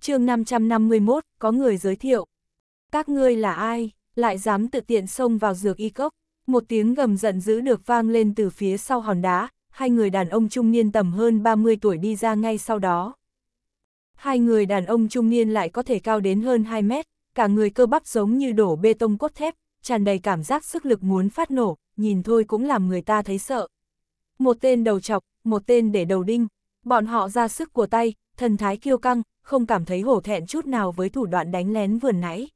chương 551, có người giới thiệu. Các ngươi là ai, lại dám tự tiện xông vào dược y cốc. Một tiếng gầm giận dữ được vang lên từ phía sau hòn đá, hai người đàn ông trung niên tầm hơn 30 tuổi đi ra ngay sau đó. Hai người đàn ông trung niên lại có thể cao đến hơn 2 mét, cả người cơ bắp giống như đổ bê tông cốt thép, tràn đầy cảm giác sức lực muốn phát nổ, nhìn thôi cũng làm người ta thấy sợ. Một tên đầu chọc, một tên để đầu đinh, bọn họ ra sức của tay, thần thái kiêu căng, không cảm thấy hổ thẹn chút nào với thủ đoạn đánh lén vừa nãy.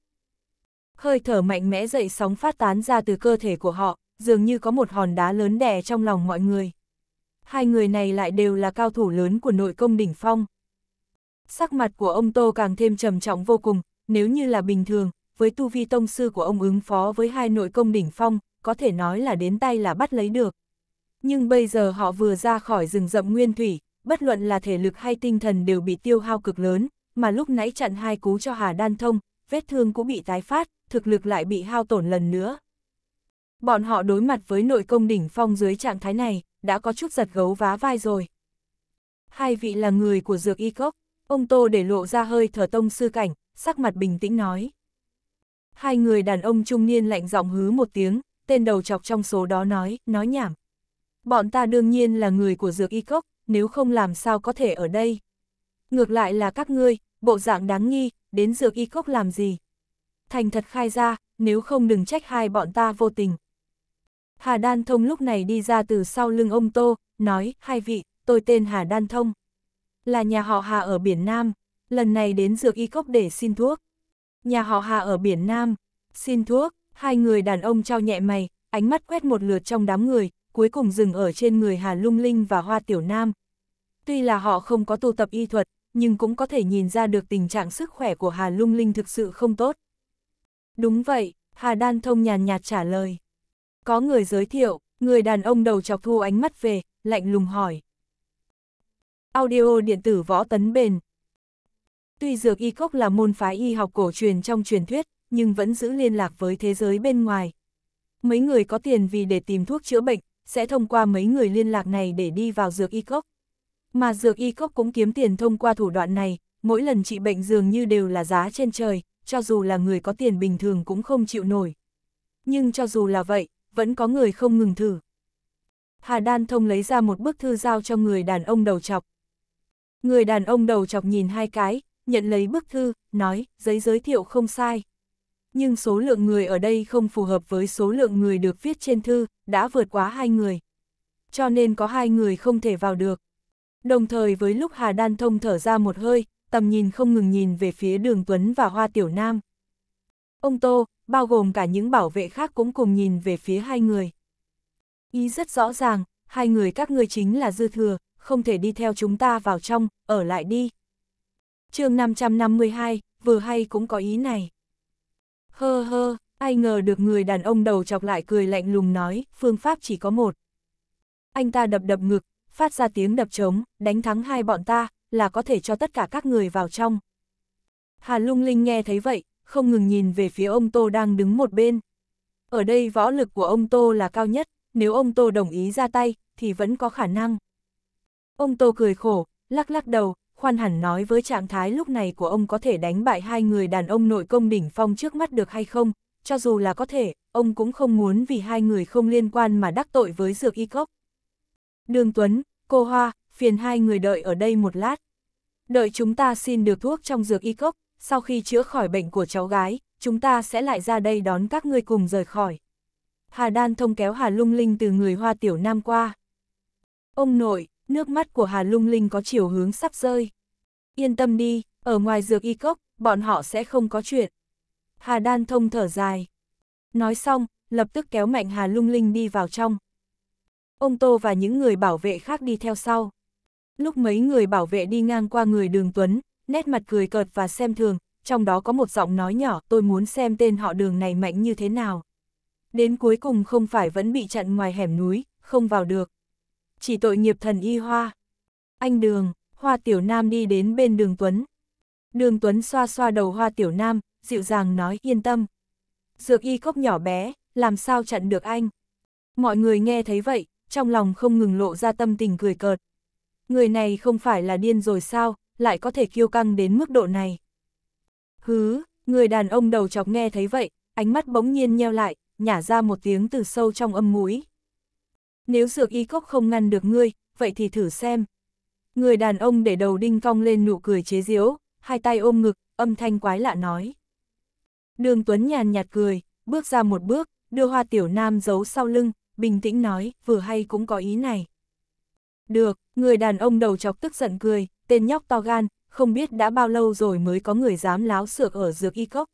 Hơi thở mạnh mẽ dậy sóng phát tán ra từ cơ thể của họ, dường như có một hòn đá lớn đè trong lòng mọi người. Hai người này lại đều là cao thủ lớn của nội công đỉnh phong. Sắc mặt của ông Tô càng thêm trầm trọng vô cùng, nếu như là bình thường, với tu vi tông sư của ông ứng phó với hai nội công đỉnh phong, có thể nói là đến tay là bắt lấy được. Nhưng bây giờ họ vừa ra khỏi rừng rậm nguyên thủy, bất luận là thể lực hay tinh thần đều bị tiêu hao cực lớn, mà lúc nãy chặn hai cú cho Hà Đan Thông, vết thương cũng bị tái phát, thực lực lại bị hao tổn lần nữa. Bọn họ đối mặt với nội công đỉnh phong dưới trạng thái này, đã có chút giật gấu vá vai rồi. Hai vị là người của dược y cốc, ông Tô để lộ ra hơi thở tông sư cảnh, sắc mặt bình tĩnh nói. Hai người đàn ông trung niên lạnh giọng hứ một tiếng, tên đầu chọc trong số đó nói, nói nhảm. Bọn ta đương nhiên là người của dược y cốc, nếu không làm sao có thể ở đây. Ngược lại là các ngươi, bộ dạng đáng nghi, đến dược y cốc làm gì? Thành thật khai ra, nếu không đừng trách hai bọn ta vô tình. Hà Đan Thông lúc này đi ra từ sau lưng ông Tô, nói, hai vị, tôi tên Hà Đan Thông. Là nhà họ Hà ở Biển Nam, lần này đến dược y cốc để xin thuốc. Nhà họ Hà ở Biển Nam, xin thuốc, hai người đàn ông trao nhẹ mày, ánh mắt quét một lượt trong đám người, cuối cùng dừng ở trên người Hà Lung Linh và Hoa Tiểu Nam, Tuy là họ không có tu tập y thuật, nhưng cũng có thể nhìn ra được tình trạng sức khỏe của Hà Lung Linh thực sự không tốt. Đúng vậy, Hà Đan Thông nhàn nhạt trả lời. Có người giới thiệu, người đàn ông đầu chọc thu ánh mắt về, lạnh lùng hỏi. Audio điện tử võ tấn bền. Tuy dược y cốc là môn phái y học cổ truyền trong truyền thuyết, nhưng vẫn giữ liên lạc với thế giới bên ngoài. Mấy người có tiền vì để tìm thuốc chữa bệnh, sẽ thông qua mấy người liên lạc này để đi vào dược y cốc. Mà dược y cốc cũng kiếm tiền thông qua thủ đoạn này, mỗi lần trị bệnh dường như đều là giá trên trời, cho dù là người có tiền bình thường cũng không chịu nổi. Nhưng cho dù là vậy, vẫn có người không ngừng thử. Hà Đan Thông lấy ra một bức thư giao cho người đàn ông đầu chọc. Người đàn ông đầu chọc nhìn hai cái, nhận lấy bức thư, nói, giấy giới thiệu không sai. Nhưng số lượng người ở đây không phù hợp với số lượng người được viết trên thư, đã vượt quá hai người. Cho nên có hai người không thể vào được. Đồng thời với lúc Hà Đan Thông thở ra một hơi, tầm nhìn không ngừng nhìn về phía đường Tuấn và Hoa Tiểu Nam. Ông Tô, bao gồm cả những bảo vệ khác cũng cùng nhìn về phía hai người. Ý rất rõ ràng, hai người các ngươi chính là dư thừa, không thể đi theo chúng ta vào trong, ở lại đi. chương 552, vừa hay cũng có ý này. Hơ hơ, ai ngờ được người đàn ông đầu chọc lại cười lạnh lùng nói, phương pháp chỉ có một. Anh ta đập đập ngực, phát ra tiếng đập trống, đánh thắng hai bọn ta, là có thể cho tất cả các người vào trong. Hà Lung Linh nghe thấy vậy, không ngừng nhìn về phía ông Tô đang đứng một bên. Ở đây võ lực của ông Tô là cao nhất, nếu ông Tô đồng ý ra tay, thì vẫn có khả năng. Ông Tô cười khổ, lắc lắc đầu, khoan hẳn nói với trạng thái lúc này của ông có thể đánh bại hai người đàn ông nội công đỉnh phong trước mắt được hay không, cho dù là có thể, ông cũng không muốn vì hai người không liên quan mà đắc tội với dược y cốc. Đường Tuấn, Cô Hoa, phiền hai người đợi ở đây một lát. Đợi chúng ta xin được thuốc trong dược y cốc, sau khi chữa khỏi bệnh của cháu gái, chúng ta sẽ lại ra đây đón các ngươi cùng rời khỏi. Hà Đan thông kéo Hà Lung Linh từ người Hoa Tiểu Nam qua. Ông nội, nước mắt của Hà Lung Linh có chiều hướng sắp rơi. Yên tâm đi, ở ngoài dược y cốc, bọn họ sẽ không có chuyện. Hà Đan thông thở dài. Nói xong, lập tức kéo mạnh Hà Lung Linh đi vào trong, ông Tô và những người bảo vệ khác đi theo sau. Lúc mấy người bảo vệ đi ngang qua người đường Tuấn, nét mặt cười cợt và xem thường, trong đó có một giọng nói nhỏ tôi muốn xem tên họ đường này mạnh như thế nào. Đến cuối cùng không phải vẫn bị chặn ngoài hẻm núi, không vào được. Chỉ tội nghiệp thần y hoa. Anh đường, hoa tiểu nam đi đến bên đường Tuấn. Đường Tuấn xoa xoa đầu hoa tiểu nam, dịu dàng nói yên tâm. Dược y cốc nhỏ bé, làm sao chặn được anh? Mọi người nghe thấy vậy, trong lòng không ngừng lộ ra tâm tình cười cợt. Người này không phải là điên rồi sao, lại có thể kiêu căng đến mức độ này. Hứ, người đàn ông đầu chọc nghe thấy vậy, ánh mắt bỗng nhiên nheo lại, nhả ra một tiếng từ sâu trong âm mũi. Nếu dược y cốc không ngăn được ngươi, vậy thì thử xem. Người đàn ông để đầu đinh cong lên nụ cười chế giễu, hai tay ôm ngực, âm thanh quái lạ nói. Đường Tuấn nhàn nhạt cười, bước ra một bước, đưa hoa tiểu nam giấu sau lưng, bình tĩnh nói, vừa hay cũng có ý này. Được, người đàn ông đầu chọc tức giận cười, tên nhóc to gan, không biết đã bao lâu rồi mới có người dám láo xược ở dược y cốc.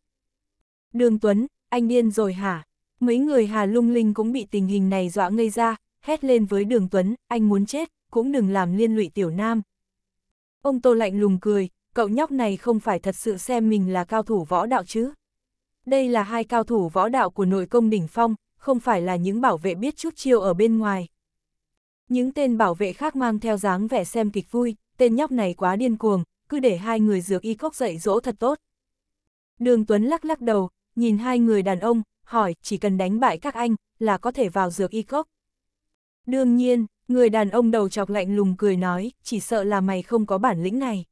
Đường Tuấn, anh điên rồi hả? Mấy người Hà Lung Linh cũng bị tình hình này dọa ngây ra, hét lên với Đường Tuấn, anh muốn chết, cũng đừng làm liên lụy tiểu nam. Ông Tô lạnh lùng cười, cậu nhóc này không phải thật sự xem mình là cao thủ võ đạo chứ. Đây là hai cao thủ võ đạo của nội công đỉnh phong, không phải là những bảo vệ biết chút chiêu ở bên ngoài. Những tên bảo vệ khác mang theo dáng vẻ xem kịch vui, tên nhóc này quá điên cuồng, cứ để hai người dược y cốc dậy dỗ thật tốt. Đường Tuấn lắc lắc đầu, nhìn hai người đàn ông, hỏi chỉ cần đánh bại các anh là có thể vào dược y cốc. Đương nhiên, người đàn ông đầu chọc lạnh lùng cười nói, chỉ sợ là mày không có bản lĩnh này.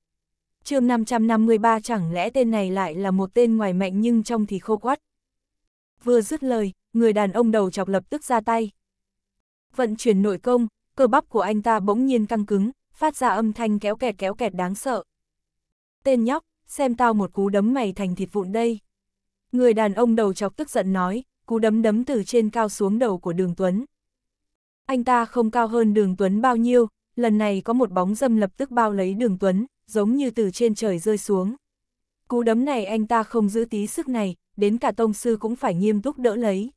chương 553 chẳng lẽ tên này lại là một tên ngoài mạnh nhưng trong thì khô quắt. Vừa dứt lời, người đàn ông đầu chọc lập tức ra tay. Vận chuyển nội công, cơ bắp của anh ta bỗng nhiên căng cứng, phát ra âm thanh kéo kẹt kéo kẹt đáng sợ. Tên nhóc, xem tao một cú đấm mày thành thịt vụn đây. Người đàn ông đầu chọc tức giận nói, cú đấm đấm từ trên cao xuống đầu của đường Tuấn. Anh ta không cao hơn đường Tuấn bao nhiêu, lần này có một bóng dâm lập tức bao lấy đường Tuấn, giống như từ trên trời rơi xuống. Cú đấm này anh ta không giữ tí sức này, đến cả tông sư cũng phải nghiêm túc đỡ lấy.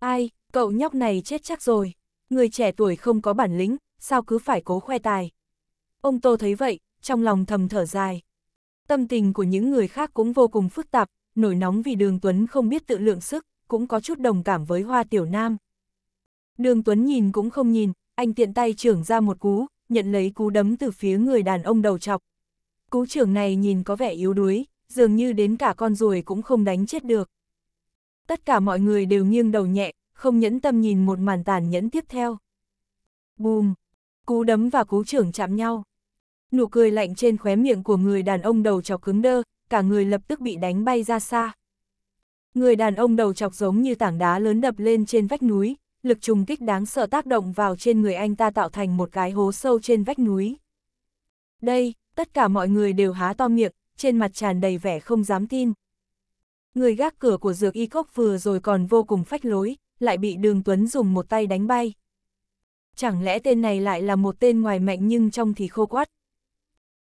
Ai, cậu nhóc này chết chắc rồi. Người trẻ tuổi không có bản lĩnh, sao cứ phải cố khoe tài. Ông Tô thấy vậy, trong lòng thầm thở dài. Tâm tình của những người khác cũng vô cùng phức tạp, nổi nóng vì Đường Tuấn không biết tự lượng sức, cũng có chút đồng cảm với Hoa Tiểu Nam. Đường Tuấn nhìn cũng không nhìn, anh tiện tay trưởng ra một cú, nhận lấy cú đấm từ phía người đàn ông đầu chọc. Cú trưởng này nhìn có vẻ yếu đuối, dường như đến cả con ruồi cũng không đánh chết được tất cả mọi người đều nghiêng đầu nhẹ, không nhẫn tâm nhìn một màn tàn nhẫn tiếp theo. Bùm! Cú đấm và cú trưởng chạm nhau. Nụ cười lạnh trên khóe miệng của người đàn ông đầu chọc cứng đơ, cả người lập tức bị đánh bay ra xa. Người đàn ông đầu chọc giống như tảng đá lớn đập lên trên vách núi, lực trùng kích đáng sợ tác động vào trên người anh ta tạo thành một cái hố sâu trên vách núi. Đây, tất cả mọi người đều há to miệng, trên mặt tràn đầy vẻ không dám tin, Người gác cửa của dược y cốc vừa rồi còn vô cùng phách lối, lại bị đường Tuấn dùng một tay đánh bay. Chẳng lẽ tên này lại là một tên ngoài mạnh nhưng trong thì khô quát.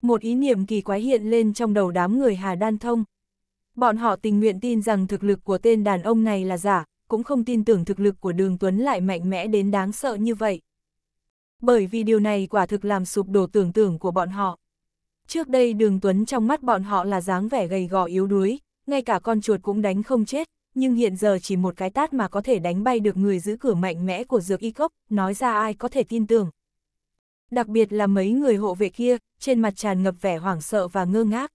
Một ý niệm kỳ quái hiện lên trong đầu đám người Hà Đan Thông. Bọn họ tình nguyện tin rằng thực lực của tên đàn ông này là giả, cũng không tin tưởng thực lực của đường Tuấn lại mạnh mẽ đến đáng sợ như vậy. Bởi vì điều này quả thực làm sụp đổ tưởng tưởng của bọn họ. Trước đây đường Tuấn trong mắt bọn họ là dáng vẻ gầy gò yếu đuối, ngay cả con chuột cũng đánh không chết, nhưng hiện giờ chỉ một cái tát mà có thể đánh bay được người giữ cửa mạnh mẽ của dược y cốc, nói ra ai có thể tin tưởng. Đặc biệt là mấy người hộ vệ kia, trên mặt tràn ngập vẻ hoảng sợ và ngơ ngác.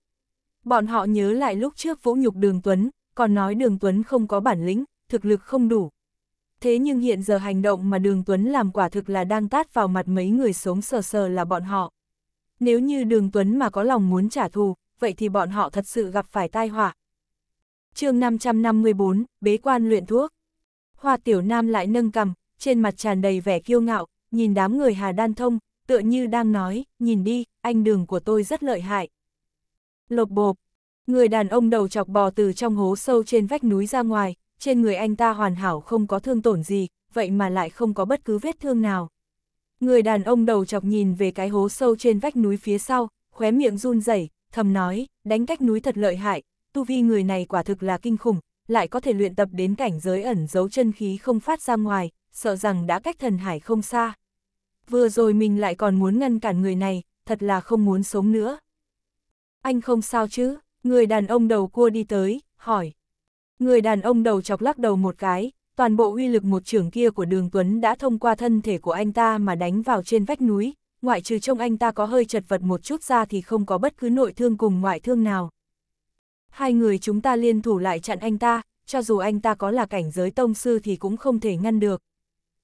Bọn họ nhớ lại lúc trước vũ nhục đường Tuấn, còn nói đường Tuấn không có bản lĩnh, thực lực không đủ. Thế nhưng hiện giờ hành động mà đường Tuấn làm quả thực là đang tát vào mặt mấy người sống sờ sờ là bọn họ. Nếu như đường Tuấn mà có lòng muốn trả thù, vậy thì bọn họ thật sự gặp phải tai họa, chương 554, bế quan luyện thuốc. Hoa tiểu nam lại nâng cầm, trên mặt tràn đầy vẻ kiêu ngạo, nhìn đám người Hà Đan Thông, tựa như đang nói, nhìn đi, anh đường của tôi rất lợi hại. Lột bộp, người đàn ông đầu chọc bò từ trong hố sâu trên vách núi ra ngoài, trên người anh ta hoàn hảo không có thương tổn gì, vậy mà lại không có bất cứ vết thương nào. Người đàn ông đầu chọc nhìn về cái hố sâu trên vách núi phía sau, khóe miệng run rẩy, thầm nói, đánh cách núi thật lợi hại, tu vi người này quả thực là kinh khủng, lại có thể luyện tập đến cảnh giới ẩn giấu chân khí không phát ra ngoài, sợ rằng đã cách thần hải không xa. Vừa rồi mình lại còn muốn ngăn cản người này, thật là không muốn sống nữa. Anh không sao chứ, người đàn ông đầu cua đi tới, hỏi. Người đàn ông đầu chọc lắc đầu một cái, toàn bộ uy lực một trưởng kia của đường Tuấn đã thông qua thân thể của anh ta mà đánh vào trên vách núi, ngoại trừ trông anh ta có hơi chật vật một chút ra thì không có bất cứ nội thương cùng ngoại thương nào hai người chúng ta liên thủ lại chặn anh ta, cho dù anh ta có là cảnh giới tông sư thì cũng không thể ngăn được.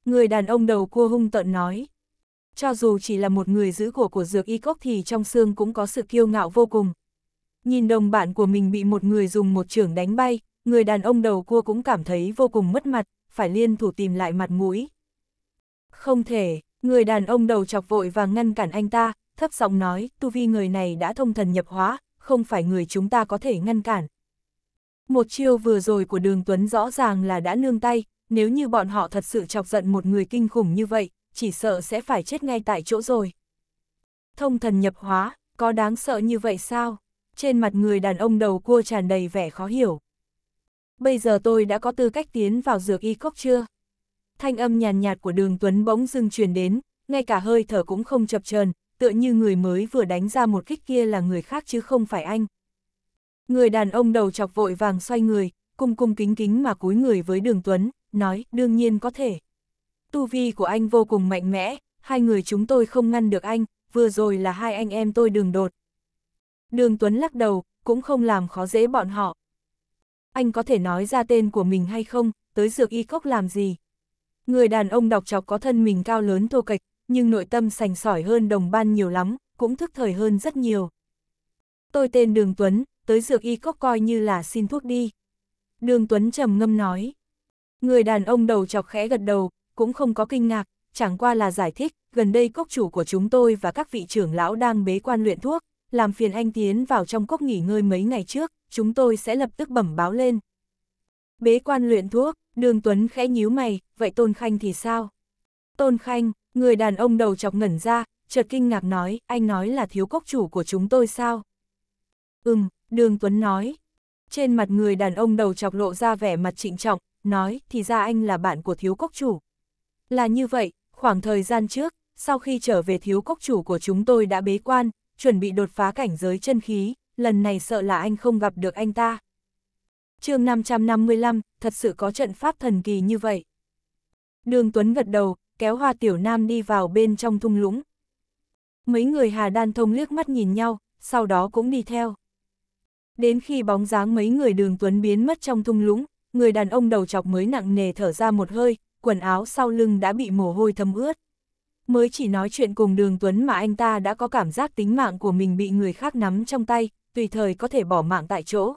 Người đàn ông đầu cua hung tợn nói. Cho dù chỉ là một người giữ của của dược y cốc thì trong xương cũng có sự kiêu ngạo vô cùng. Nhìn đồng bạn của mình bị một người dùng một trưởng đánh bay, người đàn ông đầu cua cũng cảm thấy vô cùng mất mặt, phải liên thủ tìm lại mặt mũi. Không thể, người đàn ông đầu chọc vội và ngăn cản anh ta, thấp giọng nói, tu vi người này đã thông thần nhập hóa, không phải người chúng ta có thể ngăn cản. Một chiêu vừa rồi của đường Tuấn rõ ràng là đã nương tay, nếu như bọn họ thật sự chọc giận một người kinh khủng như vậy, chỉ sợ sẽ phải chết ngay tại chỗ rồi. Thông thần nhập hóa, có đáng sợ như vậy sao? Trên mặt người đàn ông đầu cua tràn đầy vẻ khó hiểu. Bây giờ tôi đã có tư cách tiến vào dược y cốc chưa? Thanh âm nhàn nhạt của đường Tuấn bỗng dưng truyền đến, ngay cả hơi thở cũng không chập chờn tựa như người mới vừa đánh ra một kích kia là người khác chứ không phải anh. Người đàn ông đầu chọc vội vàng xoay người, cung cung kính kính mà cúi người với đường Tuấn, nói đương nhiên có thể. Tu vi của anh vô cùng mạnh mẽ, hai người chúng tôi không ngăn được anh, vừa rồi là hai anh em tôi đường đột. Đường Tuấn lắc đầu, cũng không làm khó dễ bọn họ. Anh có thể nói ra tên của mình hay không, tới dược y cốc làm gì? Người đàn ông đọc chọc có thân mình cao lớn thô kệch, nhưng nội tâm sành sỏi hơn đồng ban nhiều lắm, cũng thức thời hơn rất nhiều. Tôi tên Đường Tuấn, tới dược y cốc coi như là xin thuốc đi. Đường Tuấn trầm ngâm nói. Người đàn ông đầu chọc khẽ gật đầu, cũng không có kinh ngạc, chẳng qua là giải thích, gần đây cốc chủ của chúng tôi và các vị trưởng lão đang bế quan luyện thuốc, làm phiền anh tiến vào trong cốc nghỉ ngơi mấy ngày trước, chúng tôi sẽ lập tức bẩm báo lên. Bế quan luyện thuốc, Đường Tuấn khẽ nhíu mày, vậy Tôn Khanh thì sao? Tôn Khanh, Người đàn ông đầu chọc ngẩn ra, chợt kinh ngạc nói, anh nói là thiếu cốc chủ của chúng tôi sao? Ừm, Đường Tuấn nói. Trên mặt người đàn ông đầu chọc lộ ra vẻ mặt trịnh trọng, nói, thì ra anh là bạn của thiếu cốc chủ. Là như vậy, khoảng thời gian trước, sau khi trở về thiếu cốc chủ của chúng tôi đã bế quan, chuẩn bị đột phá cảnh giới chân khí, lần này sợ là anh không gặp được anh ta. chương 555, thật sự có trận pháp thần kỳ như vậy. Đường Tuấn gật đầu, kéo Hoa Tiểu Nam đi vào bên trong thung lũng. Mấy người Hà Đan Thông liếc mắt nhìn nhau, sau đó cũng đi theo. Đến khi bóng dáng mấy người đường tuấn biến mất trong thung lũng, người đàn ông đầu chọc mới nặng nề thở ra một hơi, quần áo sau lưng đã bị mồ hôi thấm ướt. Mới chỉ nói chuyện cùng đường tuấn mà anh ta đã có cảm giác tính mạng của mình bị người khác nắm trong tay, tùy thời có thể bỏ mạng tại chỗ.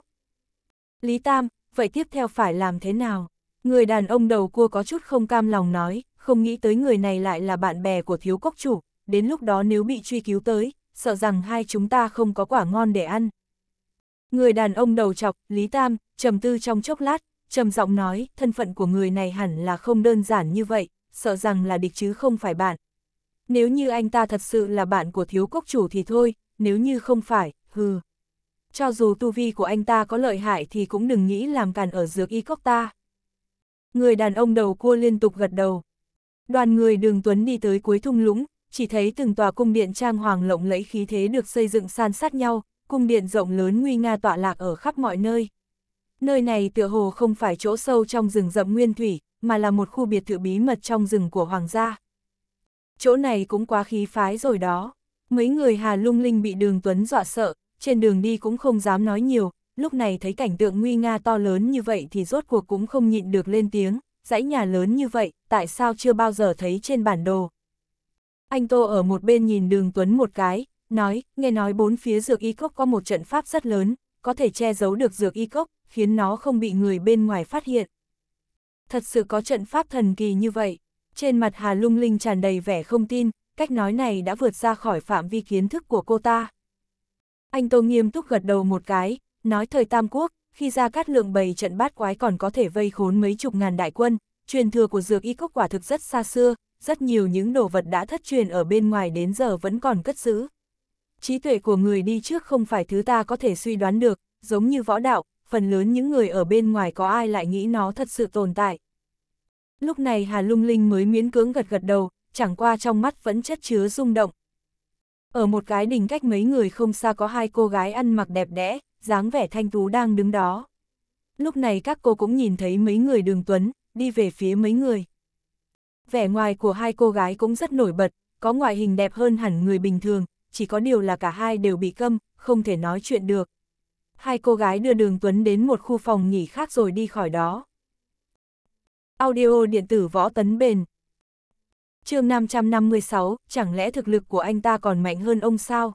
Lý Tam, vậy tiếp theo phải làm thế nào? Người đàn ông đầu cua có chút không cam lòng nói, không nghĩ tới người này lại là bạn bè của thiếu cốc chủ, đến lúc đó nếu bị truy cứu tới, sợ rằng hai chúng ta không có quả ngon để ăn. Người đàn ông đầu chọc, Lý Tam, trầm tư trong chốc lát, trầm giọng nói, thân phận của người này hẳn là không đơn giản như vậy, sợ rằng là địch chứ không phải bạn. Nếu như anh ta thật sự là bạn của thiếu cốc chủ thì thôi, nếu như không phải, hừ. Cho dù tu vi của anh ta có lợi hại thì cũng đừng nghĩ làm càn ở dược y cốc ta. Người đàn ông đầu cua liên tục gật đầu. Đoàn người đường Tuấn đi tới cuối thung lũng, chỉ thấy từng tòa cung điện trang hoàng lộng lẫy khí thế được xây dựng san sát nhau, cung điện rộng lớn nguy nga tọa lạc ở khắp mọi nơi. Nơi này tựa hồ không phải chỗ sâu trong rừng rậm nguyên thủy, mà là một khu biệt thự bí mật trong rừng của hoàng gia. Chỗ này cũng quá khí phái rồi đó. Mấy người Hà Lung Linh bị Đường Tuấn dọa sợ, trên đường đi cũng không dám nói nhiều, lúc này thấy cảnh tượng nguy nga to lớn như vậy thì rốt cuộc cũng không nhịn được lên tiếng, dãy nhà lớn như vậy, tại sao chưa bao giờ thấy trên bản đồ. Anh Tô ở một bên nhìn đường Tuấn một cái, nói, nghe nói bốn phía dược y cốc có một trận pháp rất lớn, có thể che giấu được dược y cốc, khiến nó không bị người bên ngoài phát hiện. Thật sự có trận pháp thần kỳ như vậy, trên mặt Hà Lung Linh tràn đầy vẻ không tin, cách nói này đã vượt ra khỏi phạm vi kiến thức của cô ta. Anh Tô nghiêm túc gật đầu một cái, Nói thời Tam Quốc, khi ra cát lượng bày trận bát quái còn có thể vây khốn mấy chục ngàn đại quân, truyền thừa của dược y cốc quả thực rất xa xưa, rất nhiều những đồ vật đã thất truyền ở bên ngoài đến giờ vẫn còn cất giữ. Trí tuệ của người đi trước không phải thứ ta có thể suy đoán được, giống như võ đạo, phần lớn những người ở bên ngoài có ai lại nghĩ nó thật sự tồn tại. Lúc này Hà Lung Linh mới miễn cưỡng gật gật đầu, chẳng qua trong mắt vẫn chất chứa rung động, ở một cái đình cách mấy người không xa có hai cô gái ăn mặc đẹp đẽ, dáng vẻ thanh tú đang đứng đó. Lúc này các cô cũng nhìn thấy mấy người đường tuấn, đi về phía mấy người. Vẻ ngoài của hai cô gái cũng rất nổi bật, có ngoại hình đẹp hơn hẳn người bình thường, chỉ có điều là cả hai đều bị câm, không thể nói chuyện được. Hai cô gái đưa đường Tuấn đến một khu phòng nghỉ khác rồi đi khỏi đó. Audio điện tử võ tấn bền, chương 556, chẳng lẽ thực lực của anh ta còn mạnh hơn ông sao?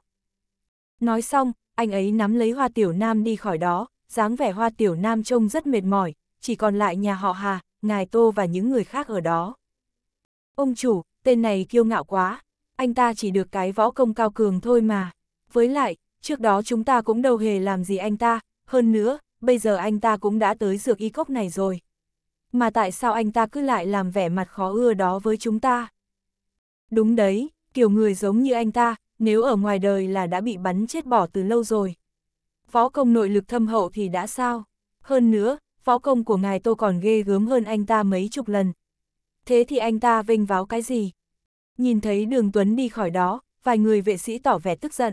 Nói xong, anh ấy nắm lấy hoa tiểu nam đi khỏi đó, dáng vẻ hoa tiểu nam trông rất mệt mỏi, chỉ còn lại nhà họ Hà, ngài Tô và những người khác ở đó. Ông chủ, tên này kiêu ngạo quá, anh ta chỉ được cái võ công cao cường thôi mà. Với lại, trước đó chúng ta cũng đâu hề làm gì anh ta, hơn nữa, bây giờ anh ta cũng đã tới dược y cốc này rồi. Mà tại sao anh ta cứ lại làm vẻ mặt khó ưa đó với chúng ta? Đúng đấy, kiểu người giống như anh ta, nếu ở ngoài đời là đã bị bắn chết bỏ từ lâu rồi. Võ công nội lực thâm hậu thì đã sao? Hơn nữa, võ công của ngài tô còn ghê gớm hơn anh ta mấy chục lần. Thế thì anh ta vênh váo cái gì? Nhìn thấy đường Tuấn đi khỏi đó, vài người vệ sĩ tỏ vẻ tức giận.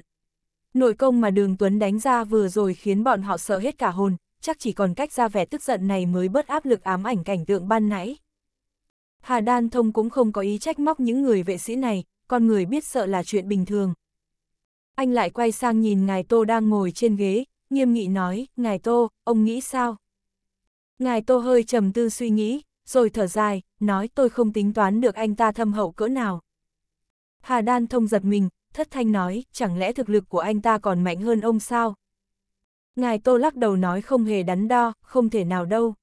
Nội công mà đường Tuấn đánh ra vừa rồi khiến bọn họ sợ hết cả hồn, chắc chỉ còn cách ra vẻ tức giận này mới bớt áp lực ám ảnh cảnh tượng ban nãy. Hà Đan Thông cũng không có ý trách móc những người vệ sĩ này, con người biết sợ là chuyện bình thường. Anh lại quay sang nhìn Ngài Tô đang ngồi trên ghế, nghiêm nghị nói, Ngài Tô, ông nghĩ sao? Ngài Tô hơi trầm tư suy nghĩ, rồi thở dài, nói tôi không tính toán được anh ta thâm hậu cỡ nào. Hà Đan Thông giật mình, thất thanh nói, chẳng lẽ thực lực của anh ta còn mạnh hơn ông sao? Ngài Tô lắc đầu nói không hề đắn đo, không thể nào đâu.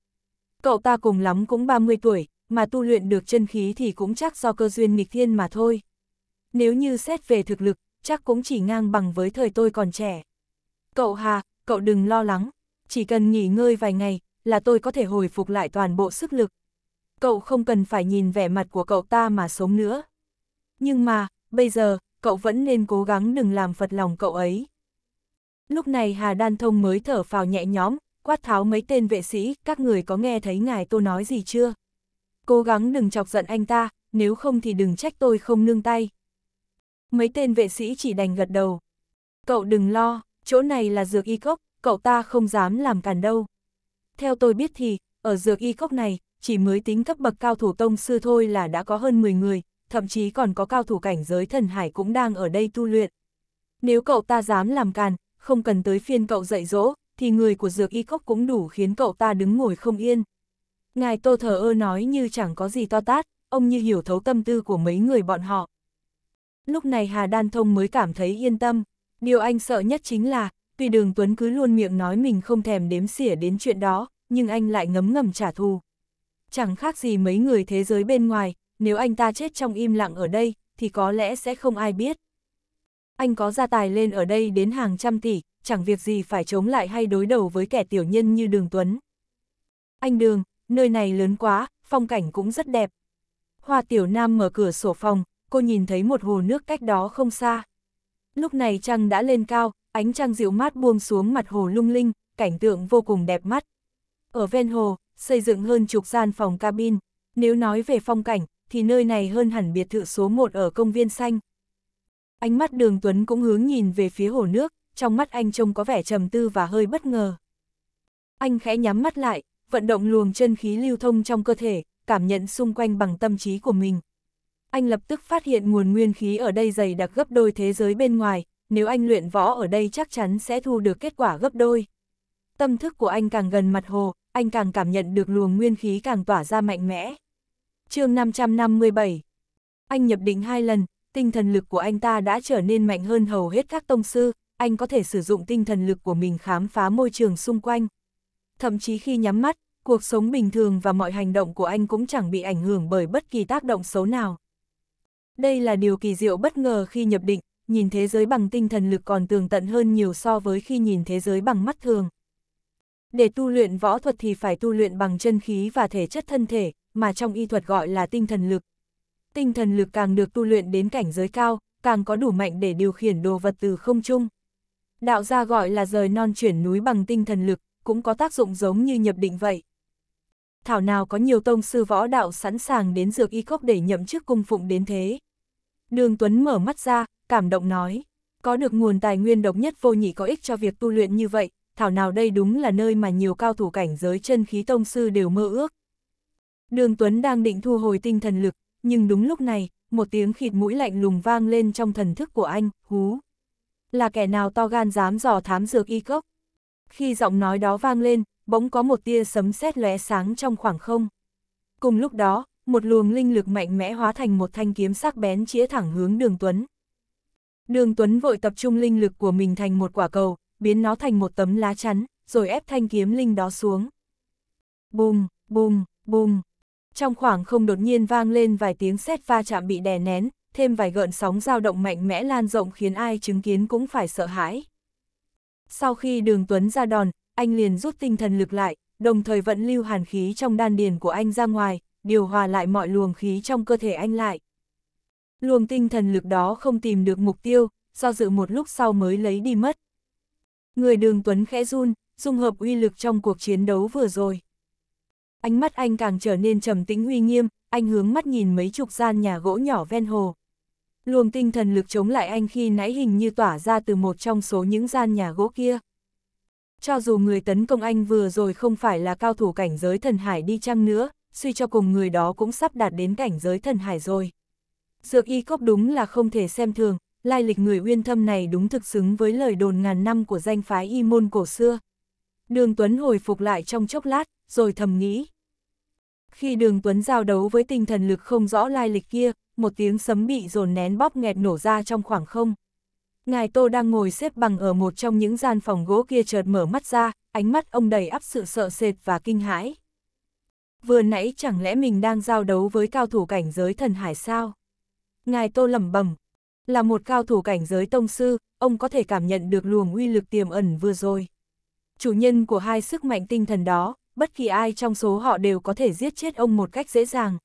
Cậu ta cùng lắm cũng 30 tuổi, mà tu luyện được chân khí thì cũng chắc do cơ duyên nghịch thiên mà thôi. Nếu như xét về thực lực, chắc cũng chỉ ngang bằng với thời tôi còn trẻ. Cậu Hà, cậu đừng lo lắng, chỉ cần nghỉ ngơi vài ngày là tôi có thể hồi phục lại toàn bộ sức lực. Cậu không cần phải nhìn vẻ mặt của cậu ta mà sống nữa. Nhưng mà, bây giờ, cậu vẫn nên cố gắng đừng làm phật lòng cậu ấy. Lúc này Hà Đan Thông mới thở phào nhẹ nhõm, quát tháo mấy tên vệ sĩ, các người có nghe thấy ngài tôi nói gì chưa? cố gắng đừng chọc giận anh ta, nếu không thì đừng trách tôi không nương tay. Mấy tên vệ sĩ chỉ đành gật đầu. Cậu đừng lo, chỗ này là dược y cốc, cậu ta không dám làm cản đâu. Theo tôi biết thì, ở dược y cốc này, chỉ mới tính cấp bậc cao thủ tông sư thôi là đã có hơn 10 người, thậm chí còn có cao thủ cảnh giới thần hải cũng đang ở đây tu luyện. Nếu cậu ta dám làm càn, không cần tới phiên cậu dạy dỗ, thì người của dược y cốc cũng đủ khiến cậu ta đứng ngồi không yên. Ngài Tô thờ ơ nói như chẳng có gì to tát, ông như hiểu thấu tâm tư của mấy người bọn họ. Lúc này Hà Đan Thông mới cảm thấy yên tâm, điều anh sợ nhất chính là, tuy đường Tuấn cứ luôn miệng nói mình không thèm đếm xỉa đến chuyện đó, nhưng anh lại ngấm ngầm trả thù. Chẳng khác gì mấy người thế giới bên ngoài, nếu anh ta chết trong im lặng ở đây, thì có lẽ sẽ không ai biết. Anh có gia tài lên ở đây đến hàng trăm tỷ, chẳng việc gì phải chống lại hay đối đầu với kẻ tiểu nhân như Đường Tuấn. Anh Đường, nơi này lớn quá, phong cảnh cũng rất đẹp. Hoa Tiểu Nam mở cửa sổ phòng, cô nhìn thấy một hồ nước cách đó không xa. Lúc này trăng đã lên cao, ánh trăng dịu mát buông xuống mặt hồ lung linh, cảnh tượng vô cùng đẹp mắt. Ở ven hồ, xây dựng hơn chục gian phòng cabin. Nếu nói về phong cảnh, thì nơi này hơn hẳn biệt thự số 1 ở công viên xanh. Ánh mắt đường Tuấn cũng hướng nhìn về phía hồ nước, trong mắt anh trông có vẻ trầm tư và hơi bất ngờ. Anh khẽ nhắm mắt lại, vận động luồng chân khí lưu thông trong cơ thể, cảm nhận xung quanh bằng tâm trí của mình. Anh lập tức phát hiện nguồn nguyên khí ở đây dày đặc gấp đôi thế giới bên ngoài, nếu anh luyện võ ở đây chắc chắn sẽ thu được kết quả gấp đôi. Tâm thức của anh càng gần mặt hồ, anh càng cảm nhận được luồng nguyên khí càng tỏa ra mạnh mẽ. chương 557 Anh nhập định hai lần, tinh thần lực của anh ta đã trở nên mạnh hơn hầu hết các tông sư, anh có thể sử dụng tinh thần lực của mình khám phá môi trường xung quanh thậm chí khi nhắm mắt, cuộc sống bình thường và mọi hành động của anh cũng chẳng bị ảnh hưởng bởi bất kỳ tác động xấu nào. Đây là điều kỳ diệu bất ngờ khi nhập định, nhìn thế giới bằng tinh thần lực còn tường tận hơn nhiều so với khi nhìn thế giới bằng mắt thường. Để tu luyện võ thuật thì phải tu luyện bằng chân khí và thể chất thân thể, mà trong y thuật gọi là tinh thần lực. Tinh thần lực càng được tu luyện đến cảnh giới cao, càng có đủ mạnh để điều khiển đồ vật từ không trung. Đạo gia gọi là rời non chuyển núi bằng tinh thần lực, cũng có tác dụng giống như nhập định vậy. Thảo nào có nhiều tông sư võ đạo sẵn sàng đến dược y cốc để nhậm chức cung phụng đến thế. Đường Tuấn mở mắt ra, cảm động nói, có được nguồn tài nguyên độc nhất vô nhị có ích cho việc tu luyện như vậy, thảo nào đây đúng là nơi mà nhiều cao thủ cảnh giới chân khí tông sư đều mơ ước. Đường Tuấn đang định thu hồi tinh thần lực, nhưng đúng lúc này, một tiếng khịt mũi lạnh lùng vang lên trong thần thức của anh, hú. Là kẻ nào to gan dám dò thám dược y cốc? Khi giọng nói đó vang lên, bỗng có một tia sấm sét lóe sáng trong khoảng không. Cùng lúc đó, một luồng linh lực mạnh mẽ hóa thành một thanh kiếm sắc bén chĩa thẳng hướng Đường Tuấn. Đường Tuấn vội tập trung linh lực của mình thành một quả cầu, biến nó thành một tấm lá chắn, rồi ép thanh kiếm linh đó xuống. Bùm, bùm, bùm. Trong khoảng không đột nhiên vang lên vài tiếng sét va chạm bị đè nén, thêm vài gợn sóng dao động mạnh mẽ lan rộng khiến ai chứng kiến cũng phải sợ hãi. Sau khi đường Tuấn ra đòn, anh liền rút tinh thần lực lại, đồng thời vẫn lưu hàn khí trong đan điền của anh ra ngoài, điều hòa lại mọi luồng khí trong cơ thể anh lại. Luồng tinh thần lực đó không tìm được mục tiêu, do dự một lúc sau mới lấy đi mất. Người đường Tuấn khẽ run, dung hợp uy lực trong cuộc chiến đấu vừa rồi. Ánh mắt anh càng trở nên trầm tĩnh uy nghiêm, anh hướng mắt nhìn mấy chục gian nhà gỗ nhỏ ven hồ luồng tinh thần lực chống lại anh khi nãy hình như tỏa ra từ một trong số những gian nhà gỗ kia. Cho dù người tấn công anh vừa rồi không phải là cao thủ cảnh giới thần hải đi chăng nữa, suy cho cùng người đó cũng sắp đạt đến cảnh giới thần hải rồi. Dược y cốc đúng là không thể xem thường, lai lịch người uyên thâm này đúng thực xứng với lời đồn ngàn năm của danh phái y môn cổ xưa. Đường Tuấn hồi phục lại trong chốc lát, rồi thầm nghĩ. Khi đường Tuấn giao đấu với tinh thần lực không rõ lai lịch kia, một tiếng sấm bị dồn nén bóp nghẹt nổ ra trong khoảng không. Ngài Tô đang ngồi xếp bằng ở một trong những gian phòng gỗ kia chợt mở mắt ra, ánh mắt ông đầy áp sự sợ sệt và kinh hãi. Vừa nãy chẳng lẽ mình đang giao đấu với cao thủ cảnh giới thần hải sao? Ngài Tô lẩm bẩm, là một cao thủ cảnh giới tông sư, ông có thể cảm nhận được luồng uy lực tiềm ẩn vừa rồi. Chủ nhân của hai sức mạnh tinh thần đó, bất kỳ ai trong số họ đều có thể giết chết ông một cách dễ dàng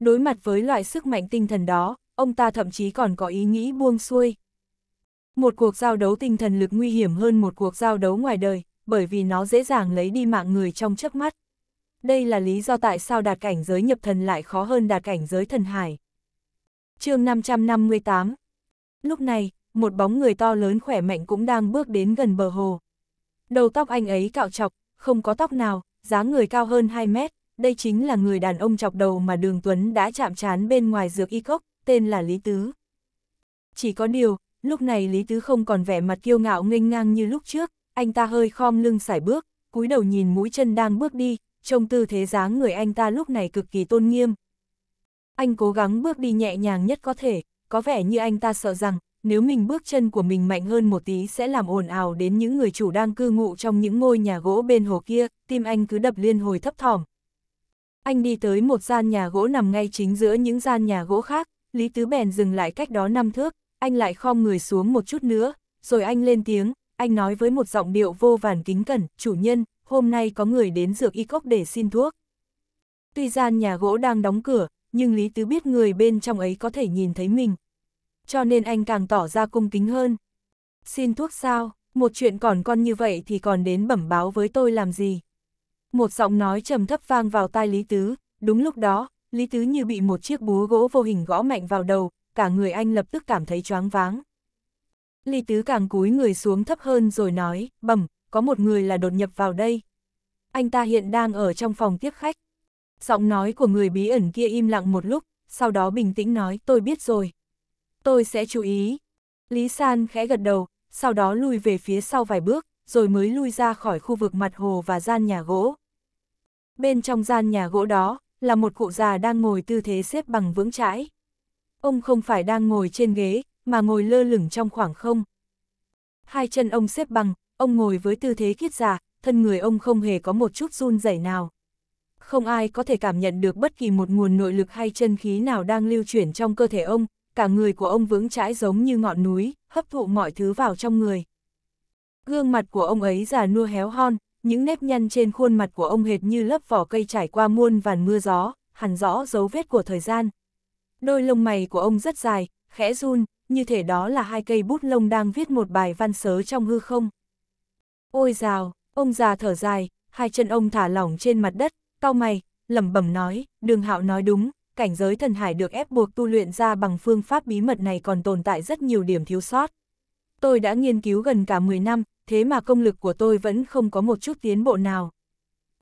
đối mặt với loại sức mạnh tinh thần đó, ông ta thậm chí còn có ý nghĩ buông xuôi. Một cuộc giao đấu tinh thần lực nguy hiểm hơn một cuộc giao đấu ngoài đời, bởi vì nó dễ dàng lấy đi mạng người trong chớp mắt. Đây là lý do tại sao đạt cảnh giới nhập thần lại khó hơn đạt cảnh giới thần hải. chương 558 Lúc này, một bóng người to lớn khỏe mạnh cũng đang bước đến gần bờ hồ. Đầu tóc anh ấy cạo trọc, không có tóc nào, dáng người cao hơn 2 mét, đây chính là người đàn ông chọc đầu mà Đường Tuấn đã chạm trán bên ngoài dược y cốc, tên là Lý Tứ. Chỉ có điều, lúc này Lý Tứ không còn vẻ mặt kiêu ngạo nghênh ngang như lúc trước, anh ta hơi khom lưng sải bước, cúi đầu nhìn mũi chân đang bước đi, trông tư thế dáng người anh ta lúc này cực kỳ tôn nghiêm. Anh cố gắng bước đi nhẹ nhàng nhất có thể, có vẻ như anh ta sợ rằng, nếu mình bước chân của mình mạnh hơn một tí sẽ làm ồn ào đến những người chủ đang cư ngụ trong những ngôi nhà gỗ bên hồ kia, tim anh cứ đập liên hồi thấp thỏm, anh đi tới một gian nhà gỗ nằm ngay chính giữa những gian nhà gỗ khác, Lý Tứ bèn dừng lại cách đó năm thước, anh lại khom người xuống một chút nữa, rồi anh lên tiếng, anh nói với một giọng điệu vô vàn kính cẩn, chủ nhân, hôm nay có người đến dược y cốc để xin thuốc. Tuy gian nhà gỗ đang đóng cửa, nhưng Lý Tứ biết người bên trong ấy có thể nhìn thấy mình. Cho nên anh càng tỏ ra cung kính hơn. Xin thuốc sao, một chuyện còn con như vậy thì còn đến bẩm báo với tôi làm gì? Một giọng nói trầm thấp vang vào tai Lý Tứ, đúng lúc đó, Lý Tứ như bị một chiếc búa gỗ vô hình gõ mạnh vào đầu, cả người anh lập tức cảm thấy choáng váng. Lý Tứ càng cúi người xuống thấp hơn rồi nói, bẩm, có một người là đột nhập vào đây. Anh ta hiện đang ở trong phòng tiếp khách. Giọng nói của người bí ẩn kia im lặng một lúc, sau đó bình tĩnh nói, tôi biết rồi. Tôi sẽ chú ý. Lý San khẽ gật đầu, sau đó lùi về phía sau vài bước, rồi mới lui ra khỏi khu vực mặt hồ và gian nhà gỗ. Bên trong gian nhà gỗ đó, là một cụ già đang ngồi tư thế xếp bằng vững chãi. Ông không phải đang ngồi trên ghế, mà ngồi lơ lửng trong khoảng không. Hai chân ông xếp bằng, ông ngồi với tư thế kiết già, thân người ông không hề có một chút run rẩy nào. Không ai có thể cảm nhận được bất kỳ một nguồn nội lực hay chân khí nào đang lưu chuyển trong cơ thể ông, cả người của ông vững chãi giống như ngọn núi, hấp thụ mọi thứ vào trong người. Gương mặt của ông ấy già nua héo hon, những nếp nhăn trên khuôn mặt của ông hệt như lớp vỏ cây trải qua muôn vàn mưa gió, hẳn rõ dấu vết của thời gian. Đôi lông mày của ông rất dài, khẽ run, như thể đó là hai cây bút lông đang viết một bài văn sớ trong hư không. Ôi rào, ông già thở dài, hai chân ông thả lỏng trên mặt đất, cau mày, lẩm bẩm nói, đường hạo nói đúng, cảnh giới thần hải được ép buộc tu luyện ra bằng phương pháp bí mật này còn tồn tại rất nhiều điểm thiếu sót. Tôi đã nghiên cứu gần cả 10 năm, thế mà công lực của tôi vẫn không có một chút tiến bộ nào.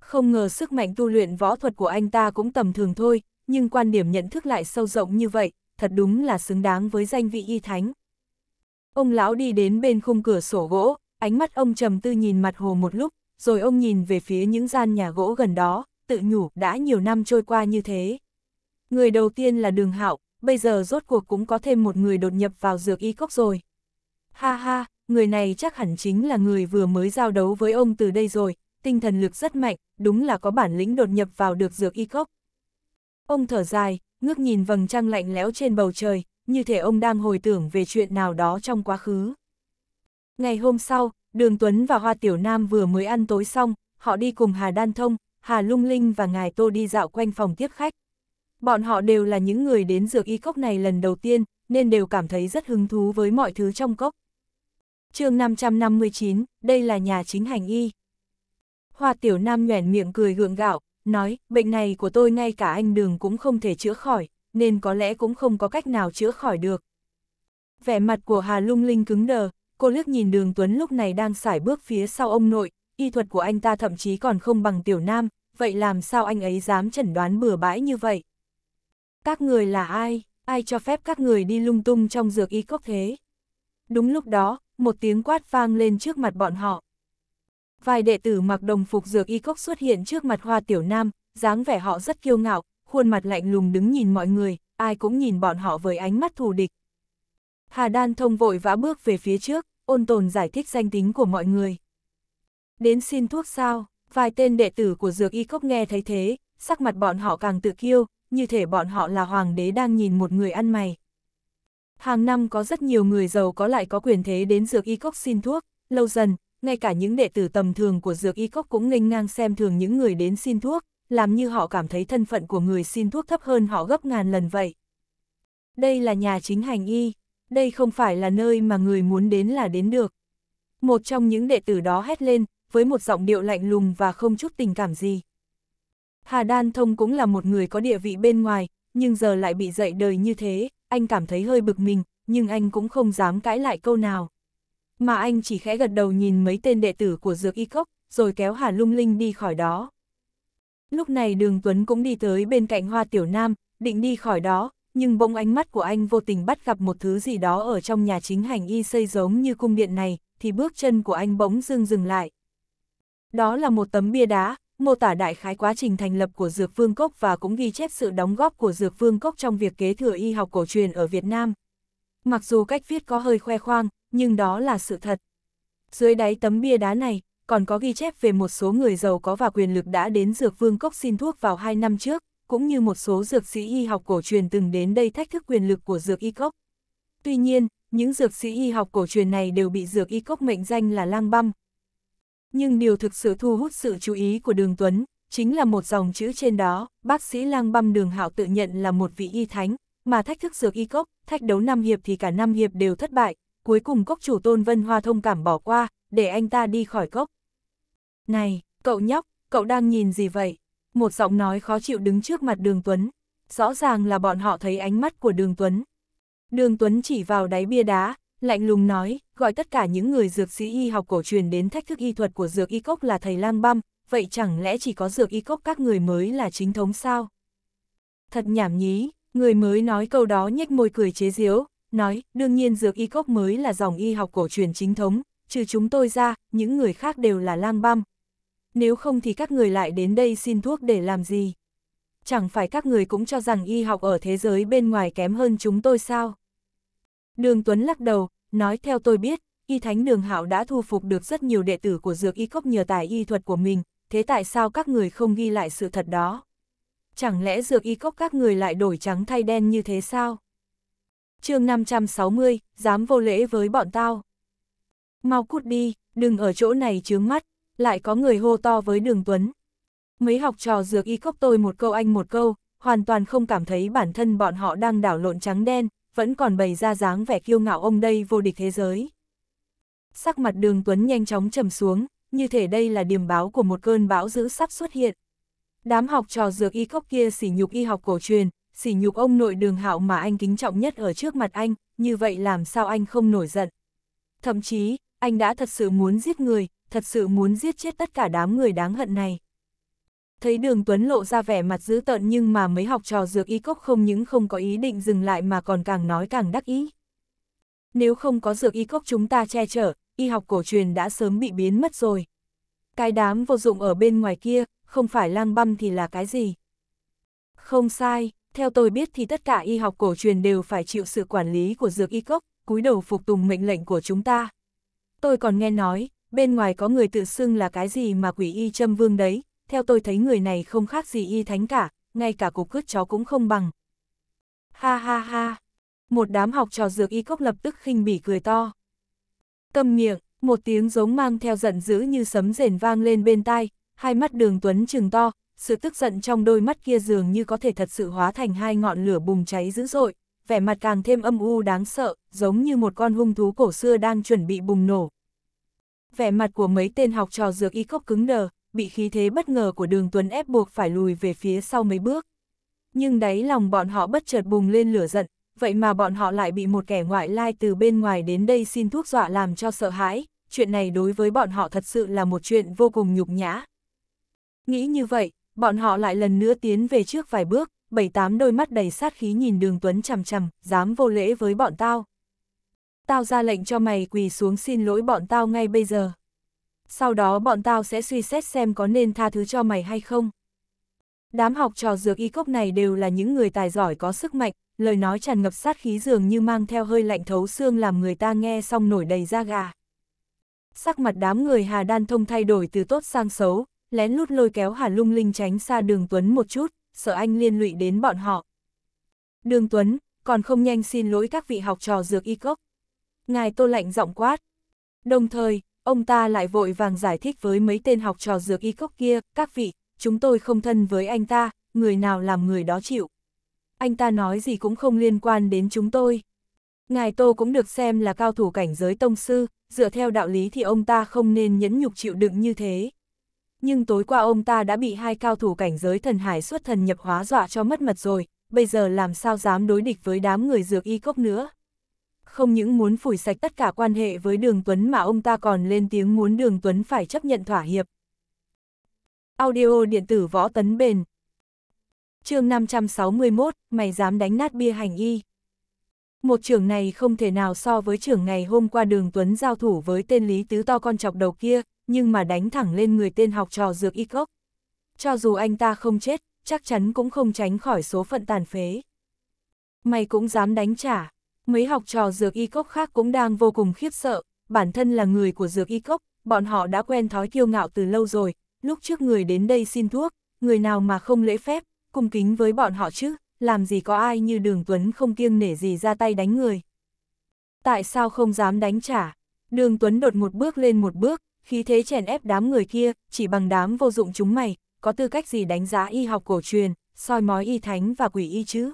Không ngờ sức mạnh tu luyện võ thuật của anh ta cũng tầm thường thôi, nhưng quan điểm nhận thức lại sâu rộng như vậy, thật đúng là xứng đáng với danh vị y thánh. Ông lão đi đến bên khung cửa sổ gỗ, ánh mắt ông trầm tư nhìn mặt hồ một lúc, rồi ông nhìn về phía những gian nhà gỗ gần đó, tự nhủ đã nhiều năm trôi qua như thế. Người đầu tiên là đường hạo, bây giờ rốt cuộc cũng có thêm một người đột nhập vào dược y cốc rồi. Ha ha, người này chắc hẳn chính là người vừa mới giao đấu với ông từ đây rồi, tinh thần lực rất mạnh, đúng là có bản lĩnh đột nhập vào được dược y cốc. Ông thở dài, ngước nhìn vầng trăng lạnh lẽo trên bầu trời, như thể ông đang hồi tưởng về chuyện nào đó trong quá khứ. Ngày hôm sau, Đường Tuấn và Hoa Tiểu Nam vừa mới ăn tối xong, họ đi cùng Hà Đan Thông, Hà Lung Linh và Ngài Tô đi dạo quanh phòng tiếp khách. Bọn họ đều là những người đến dược y cốc này lần đầu tiên, nên đều cảm thấy rất hứng thú với mọi thứ trong cốc chương 559, đây là nhà chính hành y. Hoa tiểu nam nhoẻn miệng cười gượng gạo, nói, bệnh này của tôi ngay cả anh đường cũng không thể chữa khỏi, nên có lẽ cũng không có cách nào chữa khỏi được. Vẻ mặt của Hà lung linh cứng đờ, cô liếc nhìn đường Tuấn lúc này đang xải bước phía sau ông nội, y thuật của anh ta thậm chí còn không bằng tiểu nam, vậy làm sao anh ấy dám chẩn đoán bừa bãi như vậy? Các người là ai? Ai cho phép các người đi lung tung trong dược y cốc thế? Đúng lúc đó, một tiếng quát vang lên trước mặt bọn họ. Vài đệ tử mặc đồng phục dược y cốc xuất hiện trước mặt hoa tiểu nam, dáng vẻ họ rất kiêu ngạo, khuôn mặt lạnh lùng đứng nhìn mọi người, ai cũng nhìn bọn họ với ánh mắt thù địch. Hà Đan thông vội vã bước về phía trước, ôn tồn giải thích danh tính của mọi người. Đến xin thuốc sao, vài tên đệ tử của dược y cốc nghe thấy thế, sắc mặt bọn họ càng tự kiêu, như thể bọn họ là hoàng đế đang nhìn một người ăn mày. Hàng năm có rất nhiều người giàu có lại có quyền thế đến dược y cốc xin thuốc, lâu dần, ngay cả những đệ tử tầm thường của dược y cốc cũng nghênh ngang xem thường những người đến xin thuốc, làm như họ cảm thấy thân phận của người xin thuốc thấp hơn họ gấp ngàn lần vậy. Đây là nhà chính hành y, đây không phải là nơi mà người muốn đến là đến được. Một trong những đệ tử đó hét lên, với một giọng điệu lạnh lùng và không chút tình cảm gì. Hà Đan Thông cũng là một người có địa vị bên ngoài, nhưng giờ lại bị dậy đời như thế, anh cảm thấy hơi bực mình, nhưng anh cũng không dám cãi lại câu nào. Mà anh chỉ khẽ gật đầu nhìn mấy tên đệ tử của Dược Y Cốc, rồi kéo Hà Lung Linh đi khỏi đó. Lúc này Đường Tuấn cũng đi tới bên cạnh Hoa Tiểu Nam, định đi khỏi đó, nhưng bỗng ánh mắt của anh vô tình bắt gặp một thứ gì đó ở trong nhà chính hành y xây giống như cung điện này, thì bước chân của anh bỗng dưng dừng lại. Đó là một tấm bia đá, mô tả đại khái quá trình thành lập của Dược Vương Cốc và cũng ghi chép sự đóng góp của Dược Vương Cốc trong việc kế thừa y học cổ truyền ở Việt Nam. Mặc dù cách viết có hơi khoe khoang, nhưng đó là sự thật. Dưới đáy tấm bia đá này, còn có ghi chép về một số người giàu có và quyền lực đã đến Dược Vương Cốc xin thuốc vào 2 năm trước, cũng như một số dược sĩ y học cổ truyền từng đến đây thách thức quyền lực của Dược Y Cốc. Tuy nhiên, những dược sĩ y học cổ truyền này đều bị Dược Y Cốc mệnh danh là lang băm, nhưng điều thực sự thu hút sự chú ý của Đường Tuấn, chính là một dòng chữ trên đó, bác sĩ lang băm đường hạo tự nhận là một vị y thánh, mà thách thức dược y cốc, thách đấu năm hiệp thì cả năm hiệp đều thất bại, cuối cùng cốc chủ tôn vân hoa thông cảm bỏ qua, để anh ta đi khỏi cốc. Này, cậu nhóc, cậu đang nhìn gì vậy? Một giọng nói khó chịu đứng trước mặt đường Tuấn, rõ ràng là bọn họ thấy ánh mắt của đường Tuấn. Đường Tuấn chỉ vào đáy bia đá, lạnh lùng nói, gọi tất cả những người dược sĩ y học cổ truyền đến thách thức y thuật của dược y cốc là thầy lang băm, vậy chẳng lẽ chỉ có dược y cốc các người mới là chính thống sao? Thật nhảm nhí, người mới nói câu đó nhếch môi cười chế giễu, nói, đương nhiên dược y cốc mới là dòng y học cổ truyền chính thống, trừ chúng tôi ra, những người khác đều là lang băm. Nếu không thì các người lại đến đây xin thuốc để làm gì? Chẳng phải các người cũng cho rằng y học ở thế giới bên ngoài kém hơn chúng tôi sao? Đường Tuấn lắc đầu, nói theo tôi biết, y thánh đường hạo đã thu phục được rất nhiều đệ tử của dược y cốc nhờ tài y thuật của mình, thế tại sao các người không ghi lại sự thật đó? Chẳng lẽ dược y cốc các người lại đổi trắng thay đen như thế sao? chương 560, dám vô lễ với bọn tao. Mau cút đi, đừng ở chỗ này chướng mắt, lại có người hô to với đường Tuấn. Mấy học trò dược y cốc tôi một câu anh một câu, hoàn toàn không cảm thấy bản thân bọn họ đang đảo lộn trắng đen, vẫn còn bày ra dáng vẻ kiêu ngạo ông đây vô địch thế giới. Sắc mặt đường Tuấn nhanh chóng trầm xuống, như thể đây là điểm báo của một cơn bão dữ sắp xuất hiện. Đám học trò dược y cốc kia sỉ nhục y học cổ truyền, sỉ nhục ông nội đường hạo mà anh kính trọng nhất ở trước mặt anh, như vậy làm sao anh không nổi giận. Thậm chí, anh đã thật sự muốn giết người, thật sự muốn giết chết tất cả đám người đáng hận này. Thấy đường Tuấn lộ ra vẻ mặt dữ tợn nhưng mà mấy học trò dược y cốc không những không có ý định dừng lại mà còn càng nói càng đắc ý. Nếu không có dược y cốc chúng ta che chở, y học cổ truyền đã sớm bị biến mất rồi. Cái đám vô dụng ở bên ngoài kia, không phải lang băm thì là cái gì? Không sai, theo tôi biết thì tất cả y học cổ truyền đều phải chịu sự quản lý của dược y cốc, cúi đầu phục tùng mệnh lệnh của chúng ta. Tôi còn nghe nói, bên ngoài có người tự xưng là cái gì mà quỷ y châm vương đấy, theo tôi thấy người này không khác gì y thánh cả, ngay cả cục cướp chó cũng không bằng. Ha ha ha, một đám học trò dược y cốc lập tức khinh bỉ cười to. Cầm miệng, một tiếng giống mang theo giận dữ như sấm rền vang lên bên tai, hai mắt đường tuấn trừng to, sự tức giận trong đôi mắt kia dường như có thể thật sự hóa thành hai ngọn lửa bùng cháy dữ dội, vẻ mặt càng thêm âm u đáng sợ, giống như một con hung thú cổ xưa đang chuẩn bị bùng nổ. Vẻ mặt của mấy tên học trò dược y cốc cứng đờ, bị khí thế bất ngờ của đường Tuấn ép buộc phải lùi về phía sau mấy bước. Nhưng đáy lòng bọn họ bất chợt bùng lên lửa giận, vậy mà bọn họ lại bị một kẻ ngoại lai từ bên ngoài đến đây xin thuốc dọa làm cho sợ hãi, chuyện này đối với bọn họ thật sự là một chuyện vô cùng nhục nhã. Nghĩ như vậy, bọn họ lại lần nữa tiến về trước vài bước, bảy tám đôi mắt đầy sát khí nhìn đường Tuấn chằm chằm, dám vô lễ với bọn tao. Tao ra lệnh cho mày quỳ xuống xin lỗi bọn tao ngay bây giờ sau đó bọn tao sẽ suy xét xem có nên tha thứ cho mày hay không. Đám học trò dược y cốc này đều là những người tài giỏi có sức mạnh, lời nói tràn ngập sát khí dường như mang theo hơi lạnh thấu xương làm người ta nghe xong nổi đầy da gà. Sắc mặt đám người Hà Đan Thông thay đổi từ tốt sang xấu, lén lút lôi kéo Hà Lung Linh tránh xa đường Tuấn một chút, sợ anh liên lụy đến bọn họ. Đường Tuấn, còn không nhanh xin lỗi các vị học trò dược y cốc. Ngài Tô Lạnh giọng quát. Đồng thời, Ông ta lại vội vàng giải thích với mấy tên học trò dược y cốc kia, các vị, chúng tôi không thân với anh ta, người nào làm người đó chịu. Anh ta nói gì cũng không liên quan đến chúng tôi. Ngài Tô cũng được xem là cao thủ cảnh giới tông sư, dựa theo đạo lý thì ông ta không nên nhẫn nhục chịu đựng như thế. Nhưng tối qua ông ta đã bị hai cao thủ cảnh giới thần hải xuất thần nhập hóa dọa cho mất mật rồi, bây giờ làm sao dám đối địch với đám người dược y cốc nữa không những muốn phủi sạch tất cả quan hệ với Đường Tuấn mà ông ta còn lên tiếng muốn Đường Tuấn phải chấp nhận thỏa hiệp. Audio điện tử võ tấn bền chương 561, mày dám đánh nát bia hành y. Một trường này không thể nào so với trường ngày hôm qua Đường Tuấn giao thủ với tên Lý Tứ To con chọc đầu kia, nhưng mà đánh thẳng lên người tên học trò dược y cốc. Cho dù anh ta không chết, chắc chắn cũng không tránh khỏi số phận tàn phế. Mày cũng dám đánh trả mấy học trò dược y cốc khác cũng đang vô cùng khiếp sợ, bản thân là người của dược y cốc, bọn họ đã quen thói kiêu ngạo từ lâu rồi, lúc trước người đến đây xin thuốc, người nào mà không lễ phép, cung kính với bọn họ chứ, làm gì có ai như đường Tuấn không kiêng nể gì ra tay đánh người. Tại sao không dám đánh trả? Đường Tuấn đột một bước lên một bước, khí thế chèn ép đám người kia, chỉ bằng đám vô dụng chúng mày, có tư cách gì đánh giá y học cổ truyền, soi mói y thánh và quỷ y chứ?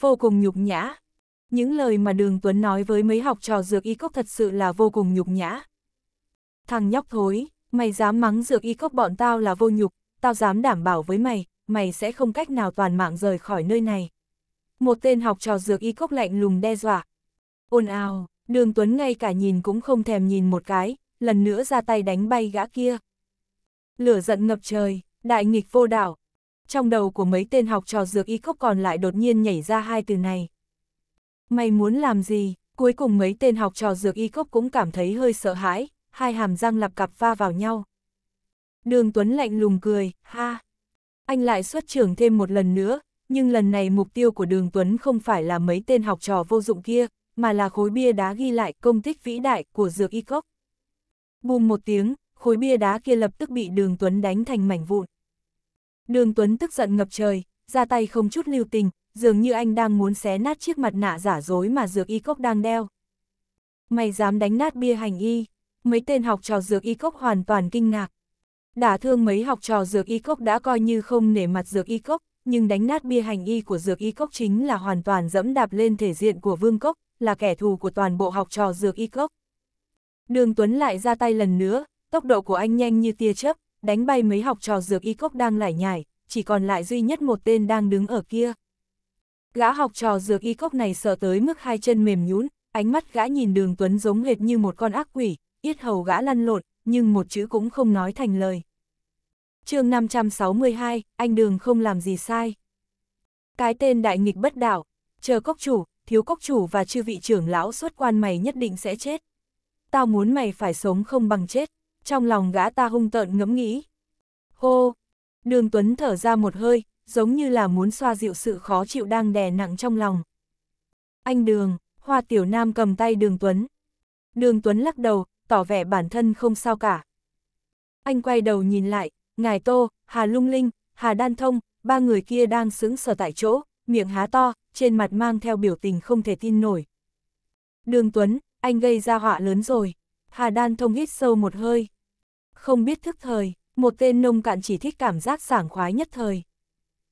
Vô cùng nhục nhã, những lời mà Đường Tuấn nói với mấy học trò dược y cốc thật sự là vô cùng nhục nhã. Thằng nhóc thối, mày dám mắng dược y cốc bọn tao là vô nhục, tao dám đảm bảo với mày, mày sẽ không cách nào toàn mạng rời khỏi nơi này. Một tên học trò dược y cốc lạnh lùng đe dọa. Ôn ào, đường Tuấn ngay cả nhìn cũng không thèm nhìn một cái, lần nữa ra tay đánh bay gã kia. Lửa giận ngập trời, đại nghịch vô đảo. Trong đầu của mấy tên học trò dược y cốc còn lại đột nhiên nhảy ra hai từ này. Mày muốn làm gì? Cuối cùng mấy tên học trò dược y cốc cũng cảm thấy hơi sợ hãi, hai hàm răng lặp cặp va vào nhau. Đường Tuấn lạnh lùng cười, ha. Anh lại xuất trưởng thêm một lần nữa, nhưng lần này mục tiêu của đường Tuấn không phải là mấy tên học trò vô dụng kia, mà là khối bia đá ghi lại công tích vĩ đại của dược y cốc. Bùm một tiếng, khối bia đá kia lập tức bị đường Tuấn đánh thành mảnh vụn. Đường Tuấn tức giận ngập trời, ra tay không chút lưu tình, dường như anh đang muốn xé nát chiếc mặt nạ giả dối mà dược y cốc đang đeo. Mày dám đánh nát bia hành y, mấy tên học trò dược y cốc hoàn toàn kinh ngạc. Đả thương mấy học trò dược y cốc đã coi như không nể mặt dược y cốc, nhưng đánh nát bia hành y của dược y cốc chính là hoàn toàn dẫm đạp lên thể diện của vương cốc, là kẻ thù của toàn bộ học trò dược y cốc. Đường Tuấn lại ra tay lần nữa, tốc độ của anh nhanh như tia chớp, đánh bay mấy học trò dược y cốc đang lải nhải, chỉ còn lại duy nhất một tên đang đứng ở kia. Gã học trò dược y cốc này sợ tới mức hai chân mềm nhũn, ánh mắt gã nhìn đường Tuấn giống hệt như một con ác quỷ, yết hầu gã lăn lộn, nhưng một chữ cũng không nói thành lời. chương 562, anh đường không làm gì sai. Cái tên đại nghịch bất đảo, chờ cốc chủ, thiếu cốc chủ và chư vị trưởng lão xuất quan mày nhất định sẽ chết. Tao muốn mày phải sống không bằng chết, trong lòng gã ta hung tợn ngẫm nghĩ. Hô! Đường Tuấn thở ra một hơi, giống như là muốn xoa dịu sự khó chịu đang đè nặng trong lòng. Anh Đường, Hoa Tiểu Nam cầm tay Đường Tuấn. Đường Tuấn lắc đầu, tỏ vẻ bản thân không sao cả. Anh quay đầu nhìn lại, Ngài Tô, Hà Lung Linh, Hà Đan Thông, ba người kia đang sững sờ tại chỗ, miệng há to, trên mặt mang theo biểu tình không thể tin nổi. Đường Tuấn, anh gây ra họa lớn rồi. Hà Đan Thông hít sâu một hơi. Không biết thức thời, một tên nông cạn chỉ thích cảm giác sảng khoái nhất thời.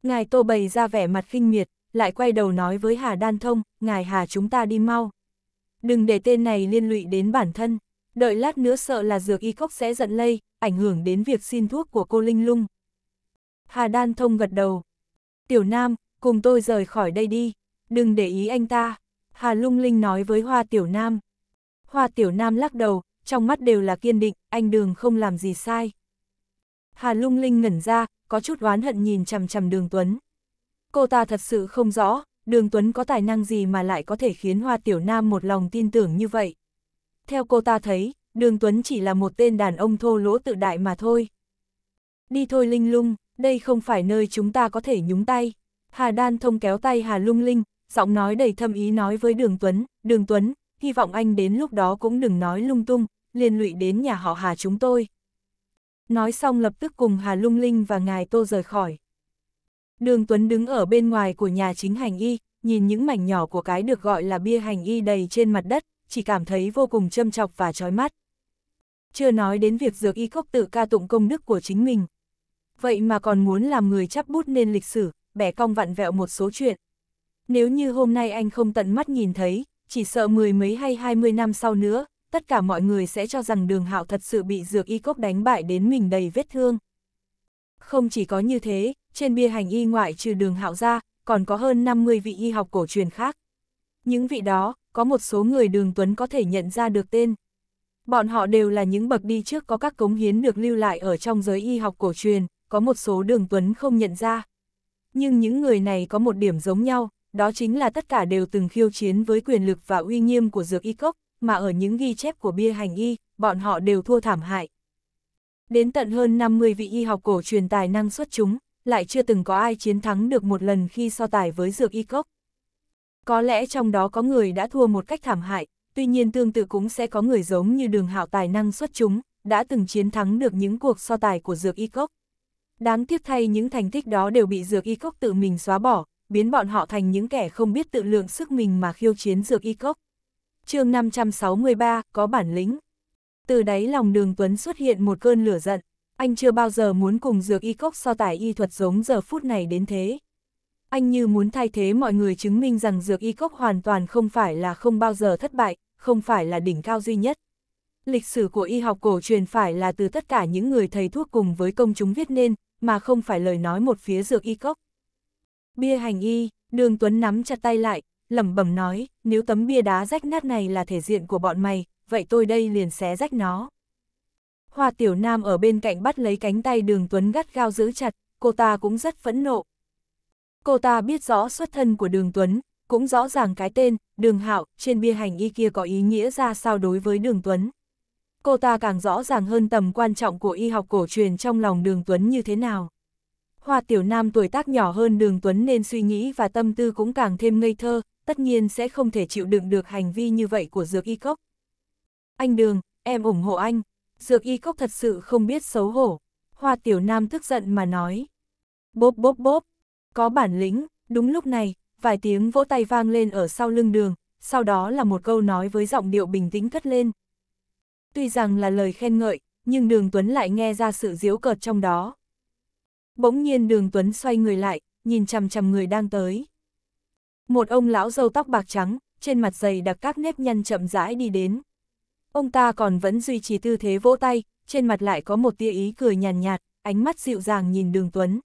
Ngài Tô bày ra vẻ mặt kinh miệt, lại quay đầu nói với Hà Đan Thông, ngài Hà chúng ta đi mau. Đừng để tên này liên lụy đến bản thân, đợi lát nữa sợ là dược y cốc sẽ giận lây, ảnh hưởng đến việc xin thuốc của cô Linh Lung. Hà Đan Thông gật đầu. Tiểu Nam, cùng tôi rời khỏi đây đi, đừng để ý anh ta. Hà Lung Linh nói với Hoa Tiểu Nam. Hoa Tiểu Nam lắc đầu, trong mắt đều là kiên định, anh Đường không làm gì sai. Hà Lung Linh ngẩn ra, có chút oán hận nhìn chằm chằm đường Tuấn. Cô ta thật sự không rõ, đường Tuấn có tài năng gì mà lại có thể khiến Hoa Tiểu Nam một lòng tin tưởng như vậy. Theo cô ta thấy, đường Tuấn chỉ là một tên đàn ông thô lỗ tự đại mà thôi. Đi thôi Linh Lung, đây không phải nơi chúng ta có thể nhúng tay. Hà Đan thông kéo tay Hà Lung Linh, giọng nói đầy thâm ý nói với Đường Tuấn, Đường Tuấn, hy vọng anh đến lúc đó cũng đừng nói lung tung, liên lụy đến nhà họ Hà chúng tôi. Nói xong lập tức cùng Hà Lung Linh và Ngài Tô rời khỏi. Đường Tuấn đứng ở bên ngoài của nhà chính hành y, nhìn những mảnh nhỏ của cái được gọi là bia hành y đầy trên mặt đất, chỉ cảm thấy vô cùng châm chọc và chói mắt. Chưa nói đến việc dược y cốc tự ca tụng công đức của chính mình. Vậy mà còn muốn làm người chắp bút nên lịch sử, bẻ cong vặn vẹo một số chuyện. Nếu như hôm nay anh không tận mắt nhìn thấy, chỉ sợ mười mấy hay hai mươi năm sau nữa, tất cả mọi người sẽ cho rằng đường hạo thật sự bị dược y cốc đánh bại đến mình đầy vết thương. Không chỉ có như thế, trên bia hành y ngoại trừ đường hạo ra, còn có hơn 50 vị y học cổ truyền khác. Những vị đó, có một số người đường Tuấn có thể nhận ra được tên. Bọn họ đều là những bậc đi trước có các cống hiến được lưu lại ở trong giới y học cổ truyền, có một số đường Tuấn không nhận ra. Nhưng những người này có một điểm giống nhau, đó chính là tất cả đều từng khiêu chiến với quyền lực và uy nghiêm của dược y cốc, mà ở những ghi chép của bia hành y, bọn họ đều thua thảm hại. Đến tận hơn 50 vị y học cổ truyền tài năng xuất chúng, lại chưa từng có ai chiến thắng được một lần khi so tài với dược y cốc. Có lẽ trong đó có người đã thua một cách thảm hại, tuy nhiên tương tự cũng sẽ có người giống như đường hạo tài năng xuất chúng, đã từng chiến thắng được những cuộc so tài của dược y cốc. Đáng tiếc thay những thành tích đó đều bị dược y cốc tự mình xóa bỏ, biến bọn họ thành những kẻ không biết tự lượng sức mình mà khiêu chiến dược y cốc chương 563, có bản lĩnh. Từ đáy lòng đường Tuấn xuất hiện một cơn lửa giận, anh chưa bao giờ muốn cùng dược y cốc so tài y thuật giống giờ phút này đến thế. Anh như muốn thay thế mọi người chứng minh rằng dược y cốc hoàn toàn không phải là không bao giờ thất bại, không phải là đỉnh cao duy nhất. Lịch sử của y học cổ truyền phải là từ tất cả những người thầy thuốc cùng với công chúng viết nên, mà không phải lời nói một phía dược y cốc. Bia hành y, đường Tuấn nắm chặt tay lại, lẩm bẩm nói, nếu tấm bia đá rách nát này là thể diện của bọn mày, vậy tôi đây liền xé rách nó. Hoa Tiểu Nam ở bên cạnh bắt lấy cánh tay đường Tuấn gắt gao giữ chặt, cô ta cũng rất phẫn nộ. Cô ta biết rõ xuất thân của đường Tuấn, cũng rõ ràng cái tên, đường hạo, trên bia hành y kia có ý nghĩa ra sao đối với đường Tuấn. Cô ta càng rõ ràng hơn tầm quan trọng của y học cổ truyền trong lòng đường Tuấn như thế nào. Hoa Tiểu Nam tuổi tác nhỏ hơn đường Tuấn nên suy nghĩ và tâm tư cũng càng thêm ngây thơ, tất nhiên sẽ không thể chịu đựng được hành vi như vậy của Dược Y Cốc. Anh Đường, em ủng hộ anh. Dược Y Cốc thật sự không biết xấu hổ. Hoa Tiểu Nam tức giận mà nói. Bốp bốp bốp, có bản lĩnh, đúng lúc này, vài tiếng vỗ tay vang lên ở sau lưng đường, sau đó là một câu nói với giọng điệu bình tĩnh cất lên. Tuy rằng là lời khen ngợi, nhưng đường Tuấn lại nghe ra sự diễu cợt trong đó. Bỗng nhiên đường Tuấn xoay người lại, nhìn chằm chằm người đang tới. Một ông lão râu tóc bạc trắng, trên mặt dày đặc các nếp nhăn chậm rãi đi đến. Ông ta còn vẫn duy trì tư thế vỗ tay, trên mặt lại có một tia ý cười nhàn nhạt, nhạt, ánh mắt dịu dàng nhìn đường Tuấn.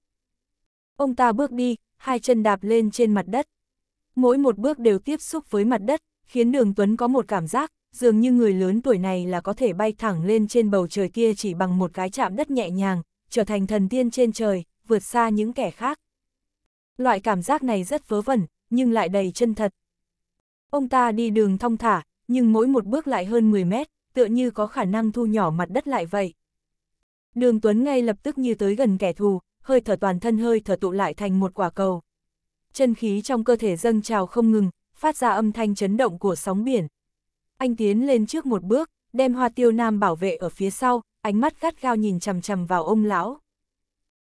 Ông ta bước đi, hai chân đạp lên trên mặt đất. Mỗi một bước đều tiếp xúc với mặt đất, khiến đường Tuấn có một cảm giác, dường như người lớn tuổi này là có thể bay thẳng lên trên bầu trời kia chỉ bằng một cái chạm đất nhẹ nhàng, trở thành thần tiên trên trời, vượt xa những kẻ khác. Loại cảm giác này rất vớ vẩn, nhưng lại đầy chân thật. Ông ta đi đường thong thả, nhưng mỗi một bước lại hơn 10 mét, tựa như có khả năng thu nhỏ mặt đất lại vậy. Đường Tuấn ngay lập tức như tới gần kẻ thù, hơi thở toàn thân hơi thở tụ lại thành một quả cầu. Chân khí trong cơ thể dâng trào không ngừng, phát ra âm thanh chấn động của sóng biển. Anh tiến lên trước một bước, đem hoa tiêu nam bảo vệ ở phía sau, ánh mắt gắt gao nhìn chằm chằm vào ông lão.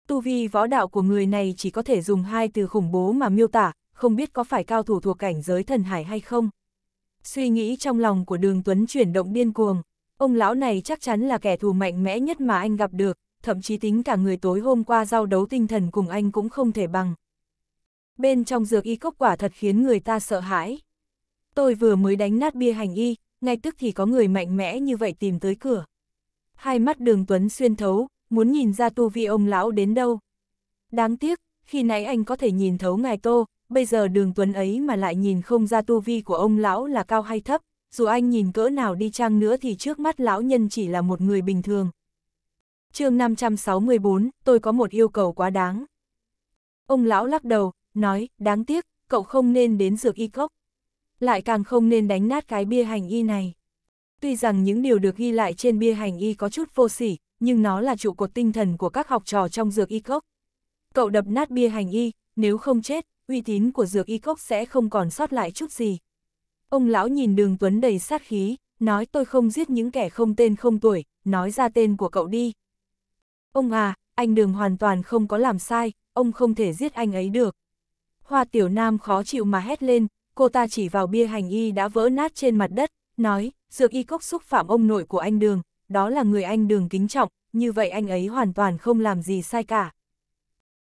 Tu vi võ đạo của người này chỉ có thể dùng hai từ khủng bố mà miêu tả, không biết có phải cao thủ thuộc cảnh giới thần hải hay không. Suy nghĩ trong lòng của đường Tuấn chuyển động điên cuồng, ông lão này chắc chắn là kẻ thù mạnh mẽ nhất mà anh gặp được, thậm chí tính cả người tối hôm qua giao đấu tinh thần cùng anh cũng không thể bằng. Bên trong dược y cốc quả thật khiến người ta sợ hãi. Tôi vừa mới đánh nát bia hành y, ngay tức thì có người mạnh mẽ như vậy tìm tới cửa. Hai mắt đường Tuấn xuyên thấu, muốn nhìn ra tu vi ông lão đến đâu. Đáng tiếc, khi nãy anh có thể nhìn thấu ngài Tô, bây giờ đường tuấn ấy mà lại nhìn không ra tu vi của ông lão là cao hay thấp, dù anh nhìn cỡ nào đi chăng nữa thì trước mắt lão nhân chỉ là một người bình thường. chương 564, tôi có một yêu cầu quá đáng. Ông lão lắc đầu, nói, đáng tiếc, cậu không nên đến dược y cốc. Lại càng không nên đánh nát cái bia hành y này. Tuy rằng những điều được ghi lại trên bia hành y có chút vô sỉ, nhưng nó là trụ cột tinh thần của các học trò trong dược y cốc. Cậu đập nát bia hành y, nếu không chết, uy tín của dược y cốc sẽ không còn sót lại chút gì. Ông lão nhìn đường Tuấn đầy sát khí, nói tôi không giết những kẻ không tên không tuổi, nói ra tên của cậu đi. Ông à, anh đường hoàn toàn không có làm sai, ông không thể giết anh ấy được. Hoa tiểu nam khó chịu mà hét lên, cô ta chỉ vào bia hành y đã vỡ nát trên mặt đất, nói, dược y cốc xúc phạm ông nội của anh đường, đó là người anh đường kính trọng, như vậy anh ấy hoàn toàn không làm gì sai cả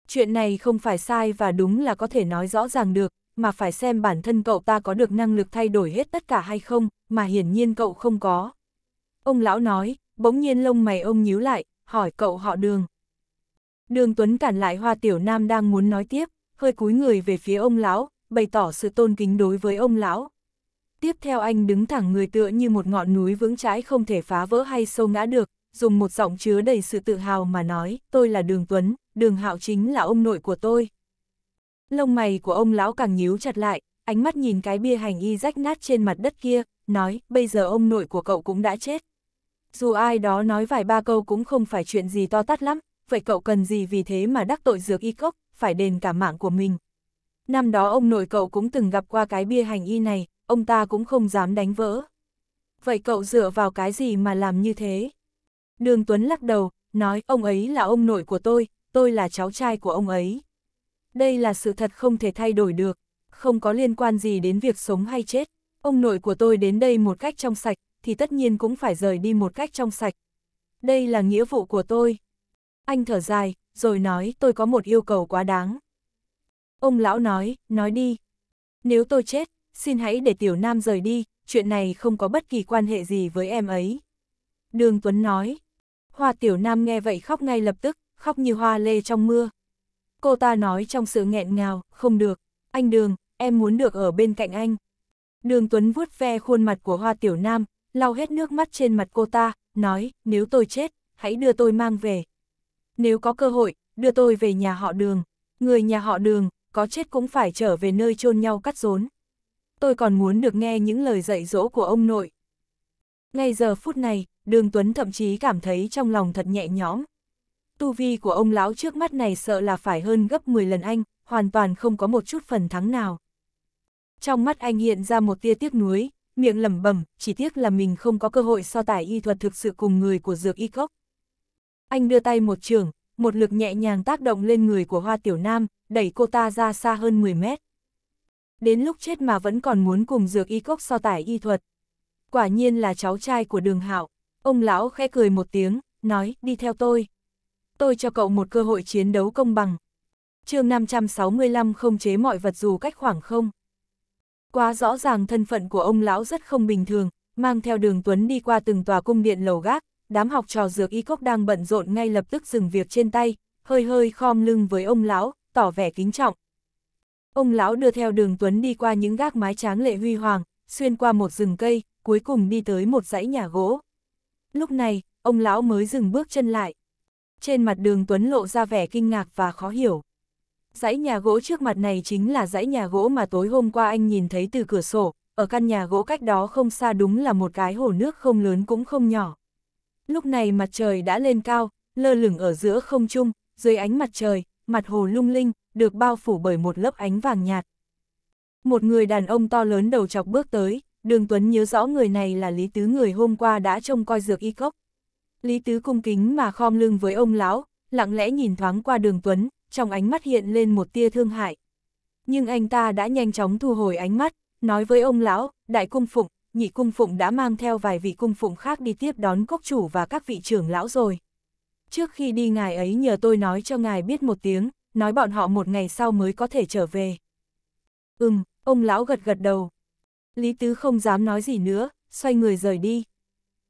chuyện này không phải sai và đúng là có thể nói rõ ràng được, mà phải xem bản thân cậu ta có được năng lực thay đổi hết tất cả hay không, mà hiển nhiên cậu không có. Ông lão nói, bỗng nhiên lông mày ông nhíu lại, hỏi cậu họ đường. Đường Tuấn cản lại Hoa Tiểu Nam đang muốn nói tiếp, hơi cúi người về phía ông lão, bày tỏ sự tôn kính đối với ông lão. Tiếp theo anh đứng thẳng người tựa như một ngọn núi vững chãi không thể phá vỡ hay sâu ngã được, dùng một giọng chứa đầy sự tự hào mà nói, tôi là Đường Tuấn, đường hạo chính là ông nội của tôi. Lông mày của ông lão càng nhíu chặt lại, ánh mắt nhìn cái bia hành y rách nát trên mặt đất kia, nói, bây giờ ông nội của cậu cũng đã chết. Dù ai đó nói vài ba câu cũng không phải chuyện gì to tát lắm, vậy cậu cần gì vì thế mà đắc tội dược y cốc, phải đền cả mạng của mình. Năm đó ông nội cậu cũng từng gặp qua cái bia hành y này, ông ta cũng không dám đánh vỡ. Vậy cậu dựa vào cái gì mà làm như thế? Đường Tuấn lắc đầu, nói ông ấy là ông nội của tôi, tôi là cháu trai của ông ấy. Đây là sự thật không thể thay đổi được, không có liên quan gì đến việc sống hay chết. Ông nội của tôi đến đây một cách trong sạch, thì tất nhiên cũng phải rời đi một cách trong sạch. Đây là nghĩa vụ của tôi. Anh thở dài, rồi nói tôi có một yêu cầu quá đáng. Ông lão nói, nói đi. Nếu tôi chết, xin hãy để tiểu nam rời đi, chuyện này không có bất kỳ quan hệ gì với em ấy. Đường Tuấn nói. Hoa tiểu nam nghe vậy khóc ngay lập tức, khóc như hoa lê trong mưa. Cô ta nói trong sự nghẹn ngào, không được, anh Đường, em muốn được ở bên cạnh anh. Đường Tuấn vuốt ve khuôn mặt của Hoa Tiểu Nam, lau hết nước mắt trên mặt cô ta, nói, nếu tôi chết, hãy đưa tôi mang về. Nếu có cơ hội, đưa tôi về nhà họ đường. Người nhà họ đường, có chết cũng phải trở về nơi chôn nhau cắt rốn. Tôi còn muốn được nghe những lời dạy dỗ của ông nội. Ngay giờ phút này, đường Tuấn thậm chí cảm thấy trong lòng thật nhẹ nhõm tu vi của ông lão trước mắt này sợ là phải hơn gấp 10 lần anh, hoàn toàn không có một chút phần thắng nào. Trong mắt anh hiện ra một tia tiếc nuối, miệng lẩm bẩm, chỉ tiếc là mình không có cơ hội so tài y thuật thực sự cùng người của dược y cốc. Anh đưa tay một trường, một lực nhẹ nhàng tác động lên người của Hoa Tiểu Nam, đẩy cô ta ra xa hơn 10 mét. Đến lúc chết mà vẫn còn muốn cùng dược y cốc so tài y thuật. Quả nhiên là cháu trai của đường hạo. Ông lão khẽ cười một tiếng, nói, đi theo tôi tôi cho cậu một cơ hội chiến đấu công bằng. chương 565 không chế mọi vật dù cách khoảng không. Quá rõ ràng thân phận của ông lão rất không bình thường, mang theo đường Tuấn đi qua từng tòa cung điện lầu gác, đám học trò dược y cốc đang bận rộn ngay lập tức dừng việc trên tay, hơi hơi khom lưng với ông lão, tỏ vẻ kính trọng. Ông lão đưa theo đường Tuấn đi qua những gác mái tráng lệ huy hoàng, xuyên qua một rừng cây, cuối cùng đi tới một dãy nhà gỗ. Lúc này, ông lão mới dừng bước chân lại trên mặt đường Tuấn lộ ra vẻ kinh ngạc và khó hiểu. Dãy nhà gỗ trước mặt này chính là dãy nhà gỗ mà tối hôm qua anh nhìn thấy từ cửa sổ, ở căn nhà gỗ cách đó không xa đúng là một cái hồ nước không lớn cũng không nhỏ. Lúc này mặt trời đã lên cao, lơ lửng ở giữa không trung, dưới ánh mặt trời, mặt hồ lung linh, được bao phủ bởi một lớp ánh vàng nhạt. Một người đàn ông to lớn đầu chọc bước tới, Đường Tuấn nhớ rõ người này là Lý Tứ người hôm qua đã trông coi dược y cốc. Lý Tứ cung kính mà khom lưng với ông lão, lặng lẽ nhìn thoáng qua đường Tuấn, trong ánh mắt hiện lên một tia thương hại. Nhưng anh ta đã nhanh chóng thu hồi ánh mắt, nói với ông lão, đại cung phụng, nhị cung phụng đã mang theo vài vị cung phụng khác đi tiếp đón cốc chủ và các vị trưởng lão rồi. Trước khi đi ngài ấy nhờ tôi nói cho ngài biết một tiếng, nói bọn họ một ngày sau mới có thể trở về. Ừm, ông lão gật gật đầu. Lý Tứ không dám nói gì nữa, xoay người rời đi.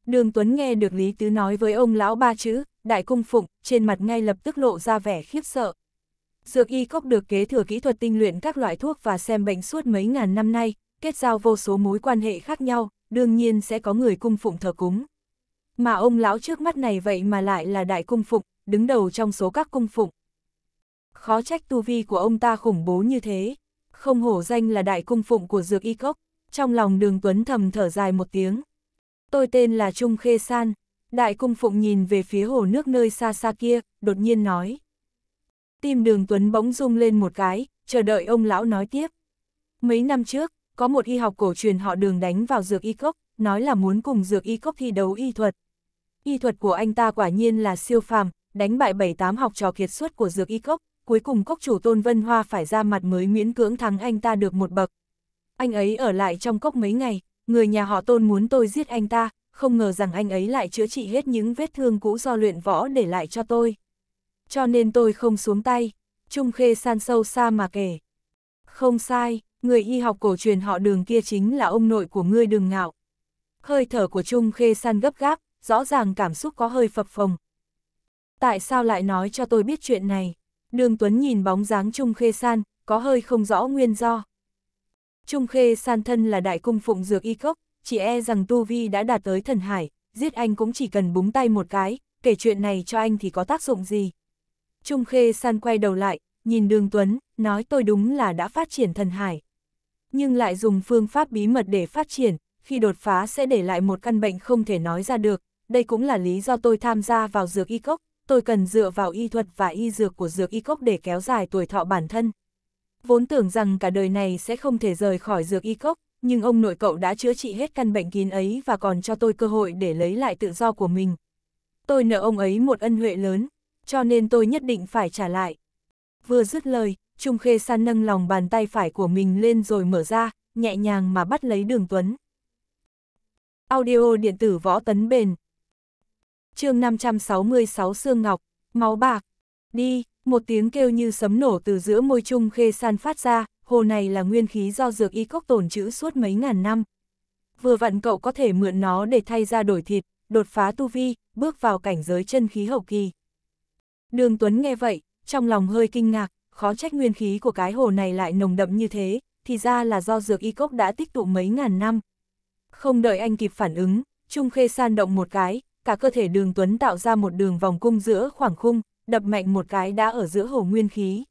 Đường Tuấn nghe được Lý Tứ nói với ông lão ba chữ, đại cung phụng, trên mặt ngay lập tức lộ ra vẻ khiếp sợ. Dược y cốc được kế thừa kỹ thuật tinh luyện các loại thuốc và xem bệnh suốt mấy ngàn năm nay, kết giao vô số mối quan hệ khác nhau, đương nhiên sẽ có người cung phụng thờ cúng. Mà ông lão trước mắt này vậy mà lại là đại cung phụng, đứng đầu trong số các cung phụng. Khó trách tu vi của ông ta khủng bố như thế, không hổ danh là đại cung phụng của dược y cốc, trong lòng đường Tuấn thầm thở dài một tiếng. Tôi tên là Trung Khê San, đại cung phụng nhìn về phía hồ nước nơi xa xa kia, đột nhiên nói. Tim đường Tuấn bỗng rung lên một cái, chờ đợi ông lão nói tiếp. Mấy năm trước, có một y học cổ truyền họ đường đánh vào dược y cốc, nói là muốn cùng dược y cốc thi đấu y thuật. Y thuật của anh ta quả nhiên là siêu phàm, đánh bại bảy tám học trò kiệt xuất của dược y cốc, cuối cùng cốc chủ Tôn Vân Hoa phải ra mặt mới miễn cưỡng thắng anh ta được một bậc. Anh ấy ở lại trong cốc mấy ngày, người nhà họ tôn muốn tôi giết anh ta, không ngờ rằng anh ấy lại chữa trị hết những vết thương cũ do luyện võ để lại cho tôi. Cho nên tôi không xuống tay, Trung Khê san sâu xa mà kể. Không sai, người y học cổ truyền họ đường kia chính là ông nội của ngươi đường ngạo. Hơi thở của Trung Khê san gấp gáp, rõ ràng cảm xúc có hơi phập phồng. Tại sao lại nói cho tôi biết chuyện này? Đường Tuấn nhìn bóng dáng Trung Khê san, có hơi không rõ nguyên do. Trung Khê san thân là đại cung phụng dược y cốc, chỉ e rằng Tu Vi đã đạt tới thần hải, giết anh cũng chỉ cần búng tay một cái, kể chuyện này cho anh thì có tác dụng gì. Trung Khê san quay đầu lại, nhìn đường Tuấn, nói tôi đúng là đã phát triển thần hải. Nhưng lại dùng phương pháp bí mật để phát triển, khi đột phá sẽ để lại một căn bệnh không thể nói ra được, đây cũng là lý do tôi tham gia vào dược y cốc, tôi cần dựa vào y thuật và y dược của dược y cốc để kéo dài tuổi thọ bản thân, Vốn tưởng rằng cả đời này sẽ không thể rời khỏi dược y cốc, nhưng ông nội cậu đã chữa trị hết căn bệnh kín ấy và còn cho tôi cơ hội để lấy lại tự do của mình. Tôi nợ ông ấy một ân huệ lớn, cho nên tôi nhất định phải trả lại. Vừa dứt lời, Trung Khê San nâng lòng bàn tay phải của mình lên rồi mở ra, nhẹ nhàng mà bắt lấy đường Tuấn. Audio điện tử võ tấn bền. chương 566 Sương Ngọc, Máu Bạc, đi. Một tiếng kêu như sấm nổ từ giữa môi trung khê san phát ra, hồ này là nguyên khí do dược y cốc tồn trữ suốt mấy ngàn năm. Vừa vặn cậu có thể mượn nó để thay ra đổi thịt, đột phá tu vi, bước vào cảnh giới chân khí hậu kỳ. Đường Tuấn nghe vậy, trong lòng hơi kinh ngạc, khó trách nguyên khí của cái hồ này lại nồng đậm như thế, thì ra là do dược y cốc đã tích tụ mấy ngàn năm. Không đợi anh kịp phản ứng, Trung Khê san động một cái, cả cơ thể đường Tuấn tạo ra một đường vòng cung giữa khoảng khung, đập mạnh một cái đã ở giữa hồ nguyên khí.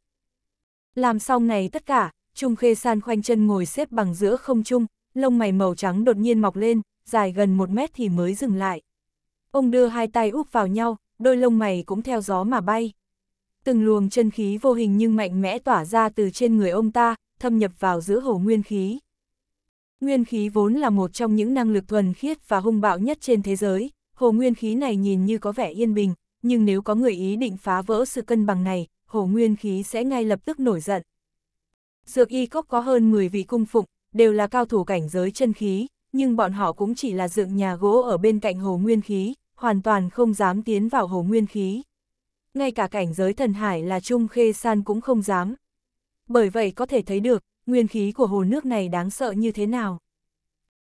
Làm xong này tất cả, Trung Khê San khoanh chân ngồi xếp bằng giữa không trung, lông mày màu trắng đột nhiên mọc lên, dài gần một mét thì mới dừng lại. Ông đưa hai tay úp vào nhau, đôi lông mày cũng theo gió mà bay. Từng luồng chân khí vô hình nhưng mạnh mẽ tỏa ra từ trên người ông ta, thâm nhập vào giữa hồ nguyên khí. Nguyên khí vốn là một trong những năng lực thuần khiết và hung bạo nhất trên thế giới, hồ nguyên khí này nhìn như có vẻ yên bình, nhưng nếu có người ý định phá vỡ sự cân bằng này, Hồ Nguyên Khí sẽ ngay lập tức nổi giận. Dược y cốc có hơn 10 vị cung phụng, đều là cao thủ cảnh giới chân khí, nhưng bọn họ cũng chỉ là dựng nhà gỗ ở bên cạnh Hồ Nguyên Khí, hoàn toàn không dám tiến vào Hồ Nguyên Khí. Ngay cả cảnh giới thần hải là Trung Khê San cũng không dám. Bởi vậy có thể thấy được, nguyên khí của hồ nước này đáng sợ như thế nào.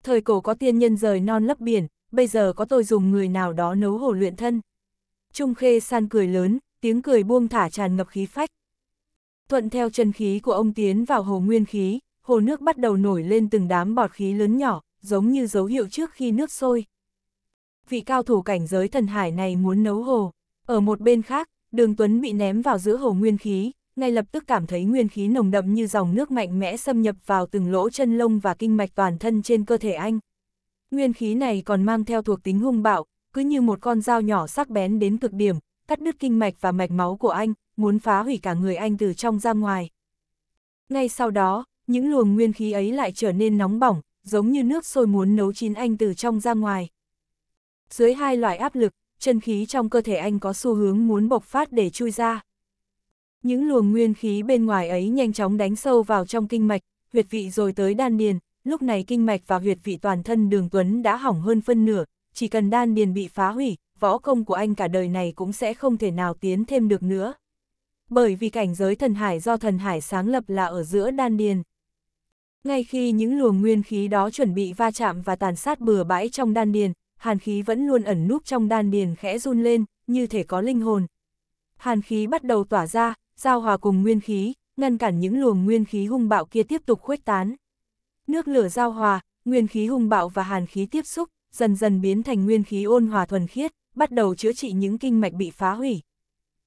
Thời cổ có tiên nhân rời non lấp biển, bây giờ có tôi dùng người nào đó nấu hồ luyện thân. Trung Khê San cười lớn, tiếng cười buông thả tràn ngập khí phách. Thuận theo chân khí của ông tiến vào hồ nguyên khí, hồ nước bắt đầu nổi lên từng đám bọt khí lớn nhỏ, giống như dấu hiệu trước khi nước sôi. Vị cao thủ cảnh giới thần hải này muốn nấu hồ. Ở một bên khác, đường Tuấn bị ném vào giữa hồ nguyên khí, ngay lập tức cảm thấy nguyên khí nồng đậm như dòng nước mạnh mẽ xâm nhập vào từng lỗ chân lông và kinh mạch toàn thân trên cơ thể anh. Nguyên khí này còn mang theo thuộc tính hung bạo, cứ như một con dao nhỏ sắc bén đến cực điểm, cắt đứt kinh mạch và mạch máu của anh, muốn phá hủy cả người anh từ trong ra ngoài. Ngay sau đó, những luồng nguyên khí ấy lại trở nên nóng bỏng, giống như nước sôi muốn nấu chín anh từ trong ra ngoài. Dưới hai loại áp lực, chân khí trong cơ thể anh có xu hướng muốn bộc phát để chui ra. Những luồng nguyên khí bên ngoài ấy nhanh chóng đánh sâu vào trong kinh mạch, huyệt vị rồi tới đan điền, lúc này kinh mạch và huyệt vị toàn thân đường tuấn đã hỏng hơn phân nửa, chỉ cần đan điền bị phá hủy, võ công của anh cả đời này cũng sẽ không thể nào tiến thêm được nữa. Bởi vì cảnh giới thần hải do thần hải sáng lập là ở giữa đan điền. Ngay khi những luồng nguyên khí đó chuẩn bị va chạm và tàn sát bừa bãi trong đan điền, hàn khí vẫn luôn ẩn núp trong đan điền khẽ run lên, như thể có linh hồn. Hàn khí bắt đầu tỏa ra, giao hòa cùng nguyên khí, ngăn cản những luồng nguyên khí hung bạo kia tiếp tục khuếch tán. Nước lửa giao hòa, nguyên khí hung bạo và hàn khí tiếp xúc, dần dần biến thành nguyên khí ôn hòa thuần khiết, bắt đầu chữa trị những kinh mạch bị phá hủy.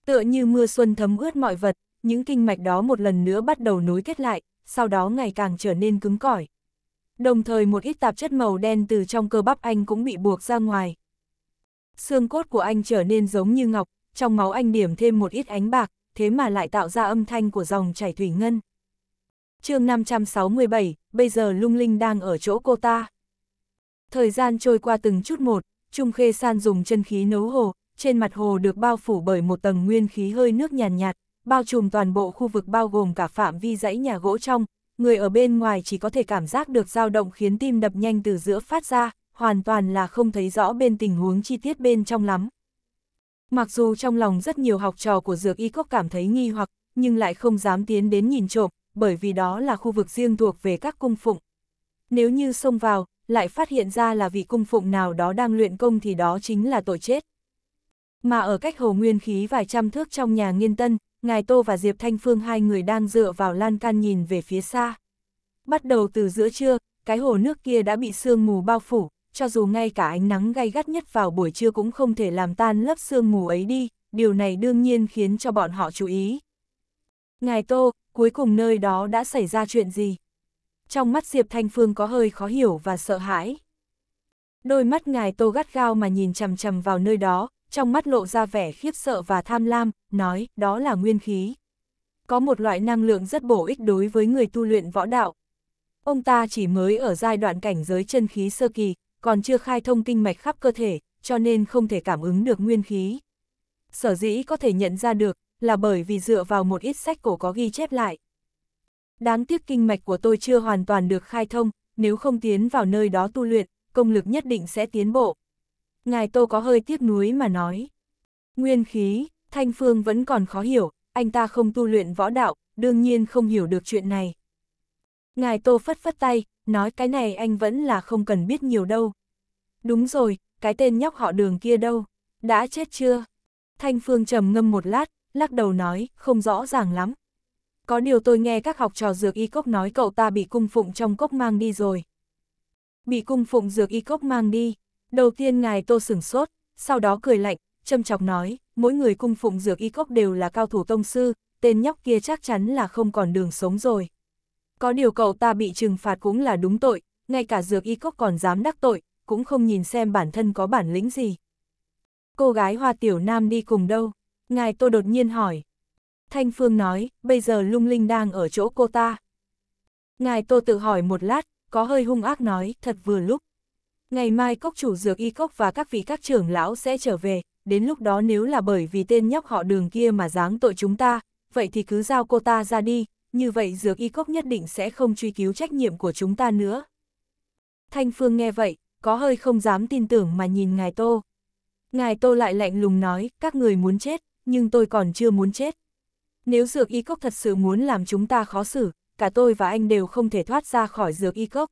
Tựa như mưa xuân thấm ướt mọi vật, những kinh mạch đó một lần nữa bắt đầu nối kết lại, sau đó ngày càng trở nên cứng cỏi. Đồng thời một ít tạp chất màu đen từ trong cơ bắp anh cũng bị buộc ra ngoài. Xương cốt của anh trở nên giống như ngọc, trong máu anh điểm thêm một ít ánh bạc, thế mà lại tạo ra âm thanh của dòng chảy thủy ngân. chương 567, bây giờ lung linh đang ở chỗ cô ta. Thời gian trôi qua từng chút một, Trung Khê San dùng chân khí nấu hồ, trên mặt hồ được bao phủ bởi một tầng nguyên khí hơi nước nhàn nhạt, nhạt, bao trùm toàn bộ khu vực bao gồm cả phạm vi dãy nhà gỗ trong, người ở bên ngoài chỉ có thể cảm giác được dao động khiến tim đập nhanh từ giữa phát ra, hoàn toàn là không thấy rõ bên tình huống chi tiết bên trong lắm. Mặc dù trong lòng rất nhiều học trò của dược y cốc cảm thấy nghi hoặc, nhưng lại không dám tiến đến nhìn trộm, bởi vì đó là khu vực riêng thuộc về các cung phụng. Nếu như xông vào, lại phát hiện ra là vì cung phụng nào đó đang luyện công thì đó chính là tội chết. Mà ở cách hồ nguyên khí vài trăm thước trong nhà nghiên tân, Ngài Tô và Diệp Thanh Phương hai người đang dựa vào lan can nhìn về phía xa. Bắt đầu từ giữa trưa, cái hồ nước kia đã bị sương mù bao phủ, cho dù ngay cả ánh nắng gay gắt nhất vào buổi trưa cũng không thể làm tan lớp sương mù ấy đi, điều này đương nhiên khiến cho bọn họ chú ý. Ngài Tô, cuối cùng nơi đó đã xảy ra chuyện gì? trong mắt Diệp Thanh Phương có hơi khó hiểu và sợ hãi. Đôi mắt ngài tô gắt gao mà nhìn chầm chầm vào nơi đó, trong mắt lộ ra vẻ khiếp sợ và tham lam, nói đó là nguyên khí. Có một loại năng lượng rất bổ ích đối với người tu luyện võ đạo. Ông ta chỉ mới ở giai đoạn cảnh giới chân khí sơ kỳ, còn chưa khai thông kinh mạch khắp cơ thể, cho nên không thể cảm ứng được nguyên khí. Sở dĩ có thể nhận ra được, là bởi vì dựa vào một ít sách cổ có ghi chép lại. Đáng tiếc kinh mạch của tôi chưa hoàn toàn được khai thông, nếu không tiến vào nơi đó tu luyện, công lực nhất định sẽ tiến bộ. Ngài Tô có hơi tiếc nuối mà nói. Nguyên khí, Thanh Phương vẫn còn khó hiểu, anh ta không tu luyện võ đạo, đương nhiên không hiểu được chuyện này. Ngài Tô phất phất tay, nói cái này anh vẫn là không cần biết nhiều đâu. Đúng rồi, cái tên nhóc họ đường kia đâu, đã chết chưa? Thanh Phương trầm ngâm một lát, lắc đầu nói, không rõ ràng lắm có điều tôi nghe các học trò dược y cốc nói cậu ta bị cung phụng trong cốc mang đi rồi. Bị cung phụng dược y cốc mang đi, đầu tiên ngài tô sửng sốt, sau đó cười lạnh, châm chọc nói, mỗi người cung phụng dược y cốc đều là cao thủ tông sư, tên nhóc kia chắc chắn là không còn đường sống rồi. Có điều cậu ta bị trừng phạt cũng là đúng tội, ngay cả dược y cốc còn dám đắc tội, cũng không nhìn xem bản thân có bản lĩnh gì. Cô gái hoa tiểu nam đi cùng đâu? Ngài tô đột nhiên hỏi, Thanh Phương nói, bây giờ lung linh đang ở chỗ cô ta. Ngài Tô tự hỏi một lát, có hơi hung ác nói, thật vừa lúc. Ngày mai cốc chủ dược y cốc và các vị các trưởng lão sẽ trở về, đến lúc đó nếu là bởi vì tên nhóc họ đường kia mà giáng tội chúng ta, vậy thì cứ giao cô ta ra đi, như vậy dược y cốc nhất định sẽ không truy cứu trách nhiệm của chúng ta nữa. Thanh Phương nghe vậy, có hơi không dám tin tưởng mà nhìn Ngài Tô. Ngài Tô lại lạnh lùng nói, các người muốn chết, nhưng tôi còn chưa muốn chết. Nếu dược y cốc thật sự muốn làm chúng ta khó xử, cả tôi và anh đều không thể thoát ra khỏi dược y cốc.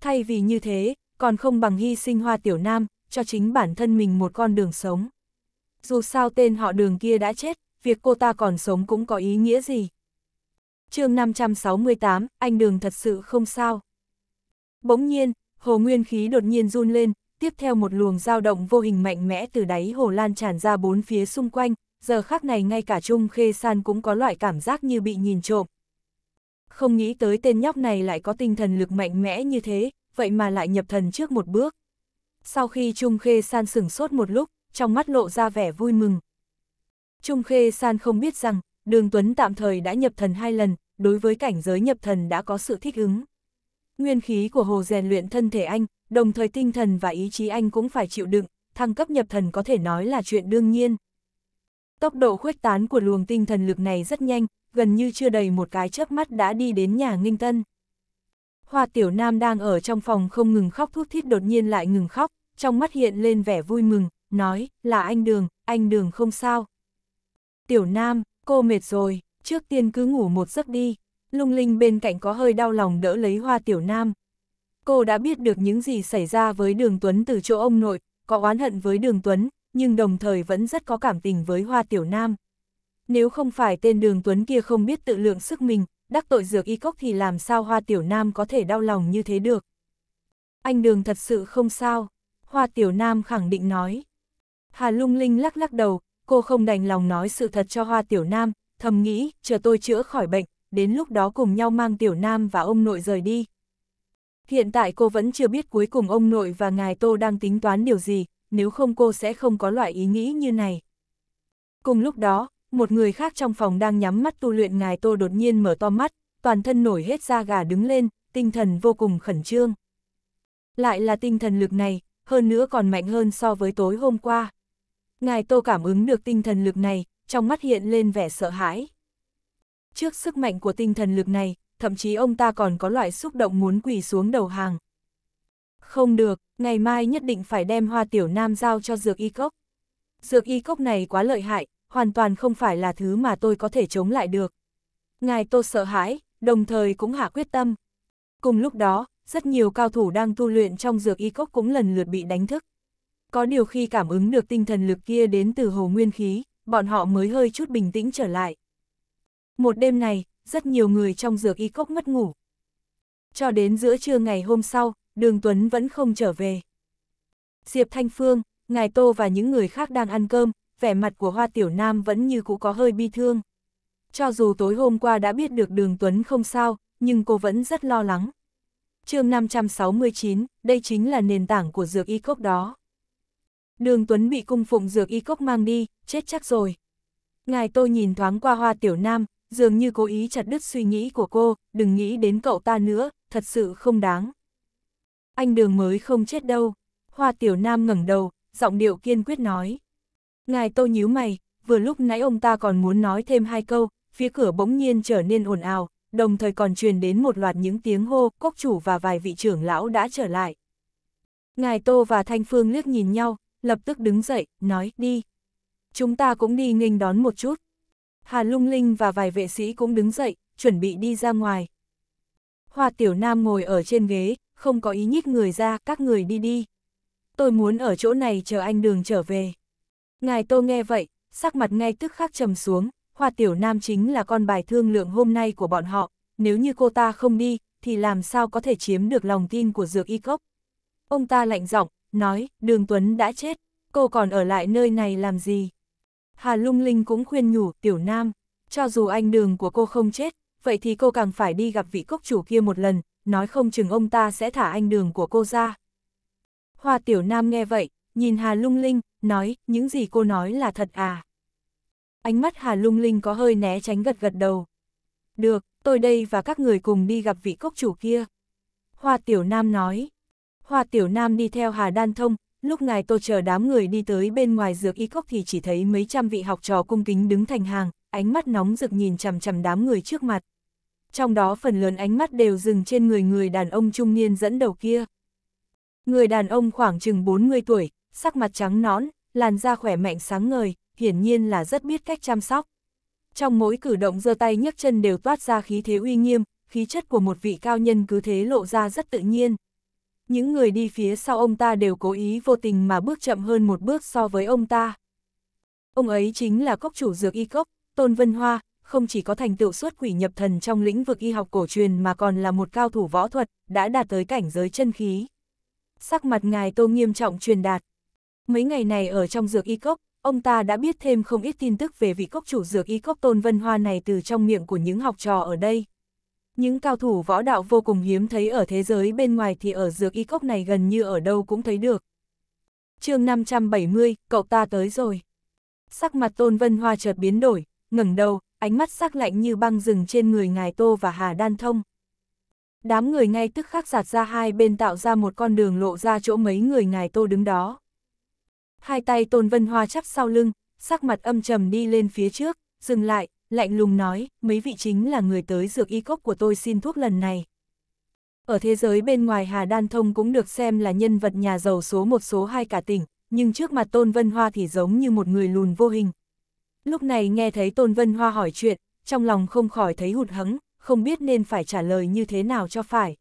Thay vì như thế, còn không bằng hy sinh hoa tiểu nam, cho chính bản thân mình một con đường sống. Dù sao tên họ đường kia đã chết, việc cô ta còn sống cũng có ý nghĩa gì. chương 568, anh đường thật sự không sao. Bỗng nhiên, hồ nguyên khí đột nhiên run lên, tiếp theo một luồng dao động vô hình mạnh mẽ từ đáy hồ lan tràn ra bốn phía xung quanh, giờ khác này ngay cả Trung Khê San cũng có loại cảm giác như bị nhìn trộm. Không nghĩ tới tên nhóc này lại có tinh thần lực mạnh mẽ như thế, vậy mà lại nhập thần trước một bước. Sau khi Trung Khê San sửng sốt một lúc, trong mắt lộ ra vẻ vui mừng. Trung Khê San không biết rằng, Đường Tuấn tạm thời đã nhập thần hai lần, đối với cảnh giới nhập thần đã có sự thích ứng. Nguyên khí của hồ rèn luyện thân thể anh, đồng thời tinh thần và ý chí anh cũng phải chịu đựng, thăng cấp nhập thần có thể nói là chuyện đương nhiên. Tốc độ khuếch tán của luồng tinh thần lực này rất nhanh, gần như chưa đầy một cái chớp mắt đã đi đến nhà Nghinh Tân. Hoa Tiểu Nam đang ở trong phòng không ngừng khóc thút thít đột nhiên lại ngừng khóc, trong mắt hiện lên vẻ vui mừng, nói, là anh Đường, anh Đường không sao. Tiểu Nam, cô mệt rồi, trước tiên cứ ngủ một giấc đi, lung linh bên cạnh có hơi đau lòng đỡ lấy Hoa Tiểu Nam. Cô đã biết được những gì xảy ra với Đường Tuấn từ chỗ ông nội, có oán hận với Đường Tuấn, nhưng đồng thời vẫn rất có cảm tình với Hoa Tiểu Nam. Nếu không phải tên đường Tuấn kia không biết tự lượng sức mình, đắc tội dược y cốc thì làm sao Hoa Tiểu Nam có thể đau lòng như thế được. Anh đường thật sự không sao, Hoa Tiểu Nam khẳng định nói. Hà lung linh lắc lắc đầu, cô không đành lòng nói sự thật cho Hoa Tiểu Nam, thầm nghĩ, chờ tôi chữa khỏi bệnh, đến lúc đó cùng nhau mang Tiểu Nam và ông nội rời đi. Hiện tại cô vẫn chưa biết cuối cùng ông nội và ngài Tô đang tính toán điều gì, nếu không cô sẽ không có loại ý nghĩ như này. Cùng lúc đó, một người khác trong phòng đang nhắm mắt tu luyện ngài Tô đột nhiên mở to mắt, toàn thân nổi hết da gà đứng lên, tinh thần vô cùng khẩn trương. Lại là tinh thần lực này, hơn nữa còn mạnh hơn so với tối hôm qua. Ngài Tô cảm ứng được tinh thần lực này, trong mắt hiện lên vẻ sợ hãi. Trước sức mạnh của tinh thần lực này, thậm chí ông ta còn có loại xúc động muốn quỳ xuống đầu hàng. Không được, ngày mai nhất định phải đem hoa tiểu nam giao cho dược y cốc. Dược y cốc này quá lợi hại, hoàn toàn không phải là thứ mà tôi có thể chống lại được. Ngài Tô sợ hãi, đồng thời cũng hạ quyết tâm. Cùng lúc đó, rất nhiều cao thủ đang tu luyện trong dược y cốc cũng lần lượt bị đánh thức. Có điều khi cảm ứng được tinh thần lực kia đến từ hồ nguyên khí, bọn họ mới hơi chút bình tĩnh trở lại. Một đêm này, rất nhiều người trong dược y cốc mất ngủ. Cho đến giữa trưa ngày hôm sau, đường Tuấn vẫn không trở về. Diệp Thanh Phương, Ngài Tô và những người khác đang ăn cơm, vẻ mặt của Hoa Tiểu Nam vẫn như cũ có hơi bi thương. Cho dù tối hôm qua đã biết được đường Tuấn không sao, nhưng cô vẫn rất lo lắng. chương 569, đây chính là nền tảng của dược y cốc đó. Đường Tuấn bị cung phụng dược y cốc mang đi, chết chắc rồi. Ngài Tô nhìn thoáng qua Hoa Tiểu Nam, dường như cố ý chặt đứt suy nghĩ của cô, đừng nghĩ đến cậu ta nữa, thật sự không đáng anh đường mới không chết đâu. Hoa Tiểu Nam ngẩng đầu, giọng điệu kiên quyết nói. Ngài tô nhíu mày, vừa lúc nãy ông ta còn muốn nói thêm hai câu, phía cửa bỗng nhiên trở nên ồn ào, đồng thời còn truyền đến một loạt những tiếng hô, cốc chủ và vài vị trưởng lão đã trở lại. Ngài Tô và Thanh Phương liếc nhìn nhau, lập tức đứng dậy, nói, đi. Chúng ta cũng đi nghênh đón một chút. Hà Lung Linh và vài vệ sĩ cũng đứng dậy, chuẩn bị đi ra ngoài. Hoa Tiểu Nam ngồi ở trên ghế, không có ý nhích người ra, các người đi đi. Tôi muốn ở chỗ này chờ anh đường trở về. Ngài Tô nghe vậy, sắc mặt ngay tức khắc trầm xuống, Hoa Tiểu Nam chính là con bài thương lượng hôm nay của bọn họ, nếu như cô ta không đi, thì làm sao có thể chiếm được lòng tin của Dược Y Cốc. Ông ta lạnh giọng, nói, Đường Tuấn đã chết, cô còn ở lại nơi này làm gì? Hà Lung Linh cũng khuyên nhủ, Tiểu Nam, cho dù anh đường của cô không chết, vậy thì cô càng phải đi gặp vị cốc chủ kia một lần, nói không chừng ông ta sẽ thả anh đường của cô ra. Hoa Tiểu Nam nghe vậy, nhìn Hà Lung Linh, nói, những gì cô nói là thật à? Ánh mắt Hà Lung Linh có hơi né tránh gật gật đầu. Được, tôi đây và các người cùng đi gặp vị cốc chủ kia. Hoa Tiểu Nam nói. Hoa Tiểu Nam đi theo Hà Đan Thông, lúc ngài tô chờ đám người đi tới bên ngoài dược y cốc thì chỉ thấy mấy trăm vị học trò cung kính đứng thành hàng, ánh mắt nóng rực nhìn chằm chằm đám người trước mặt trong đó phần lớn ánh mắt đều dừng trên người người đàn ông trung niên dẫn đầu kia. Người đàn ông khoảng chừng 40 tuổi, sắc mặt trắng nõn, làn da khỏe mạnh sáng ngời, hiển nhiên là rất biết cách chăm sóc. Trong mỗi cử động giơ tay nhấc chân đều toát ra khí thế uy nghiêm, khí chất của một vị cao nhân cứ thế lộ ra rất tự nhiên. Những người đi phía sau ông ta đều cố ý vô tình mà bước chậm hơn một bước so với ông ta. Ông ấy chính là cốc chủ dược y cốc, Tôn Vân Hoa, không chỉ có thành tựu suốt quỷ nhập thần trong lĩnh vực y học cổ truyền mà còn là một cao thủ võ thuật, đã đạt tới cảnh giới chân khí. Sắc mặt ngài tô nghiêm trọng truyền đạt. Mấy ngày này ở trong dược y cốc, ông ta đã biết thêm không ít tin tức về vị cốc chủ dược y cốc tôn vân hoa này từ trong miệng của những học trò ở đây. Những cao thủ võ đạo vô cùng hiếm thấy ở thế giới bên ngoài thì ở dược y cốc này gần như ở đâu cũng thấy được. chương 570, cậu ta tới rồi. Sắc mặt tôn vân hoa chợt biến đổi, ngẩng đầu, ánh mắt sắc lạnh như băng rừng trên người ngài Tô và Hà Đan Thông. Đám người ngay tức khắc giạt ra hai bên tạo ra một con đường lộ ra chỗ mấy người ngài Tô đứng đó. Hai tay Tôn Vân Hoa chắp sau lưng, sắc mặt âm trầm đi lên phía trước, dừng lại, lạnh lùng nói, mấy vị chính là người tới dược y cốc của tôi xin thuốc lần này. Ở thế giới bên ngoài Hà Đan Thông cũng được xem là nhân vật nhà giàu số một số hai cả tỉnh, nhưng trước mặt Tôn Vân Hoa thì giống như một người lùn vô hình, lúc này nghe thấy Tôn Vân Hoa hỏi chuyện, trong lòng không khỏi thấy hụt hẫng, không biết nên phải trả lời như thế nào cho phải.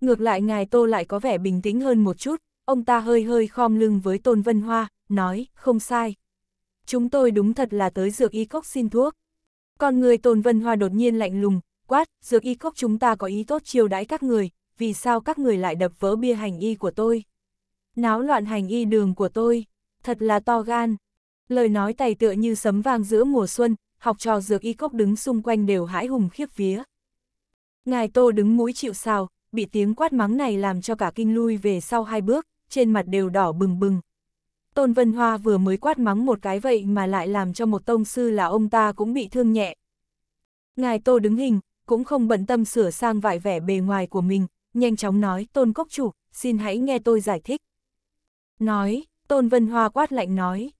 Ngược lại ngài Tô lại có vẻ bình tĩnh hơn một chút, ông ta hơi hơi khom lưng với Tôn Vân Hoa, nói, không sai. Chúng tôi đúng thật là tới dược y cốc xin thuốc. Còn người Tôn Vân Hoa đột nhiên lạnh lùng, quát, dược y cốc chúng ta có ý tốt chiêu đãi các người, vì sao các người lại đập vỡ bia hành y của tôi? Náo loạn hành y đường của tôi, thật là to gan. Lời nói tày tựa như sấm vang giữa mùa xuân, học trò dược y cốc đứng xung quanh đều hãi hùng khiếp vía. Ngài Tô đứng mũi chịu sao, bị tiếng quát mắng này làm cho cả kinh lui về sau hai bước, trên mặt đều đỏ bừng bừng. Tôn Vân Hoa vừa mới quát mắng một cái vậy mà lại làm cho một tông sư là ông ta cũng bị thương nhẹ. Ngài Tô đứng hình, cũng không bận tâm sửa sang vải vẻ bề ngoài của mình, nhanh chóng nói Tôn Cốc Chủ, xin hãy nghe tôi giải thích. Nói, Tôn Vân Hoa quát lạnh nói,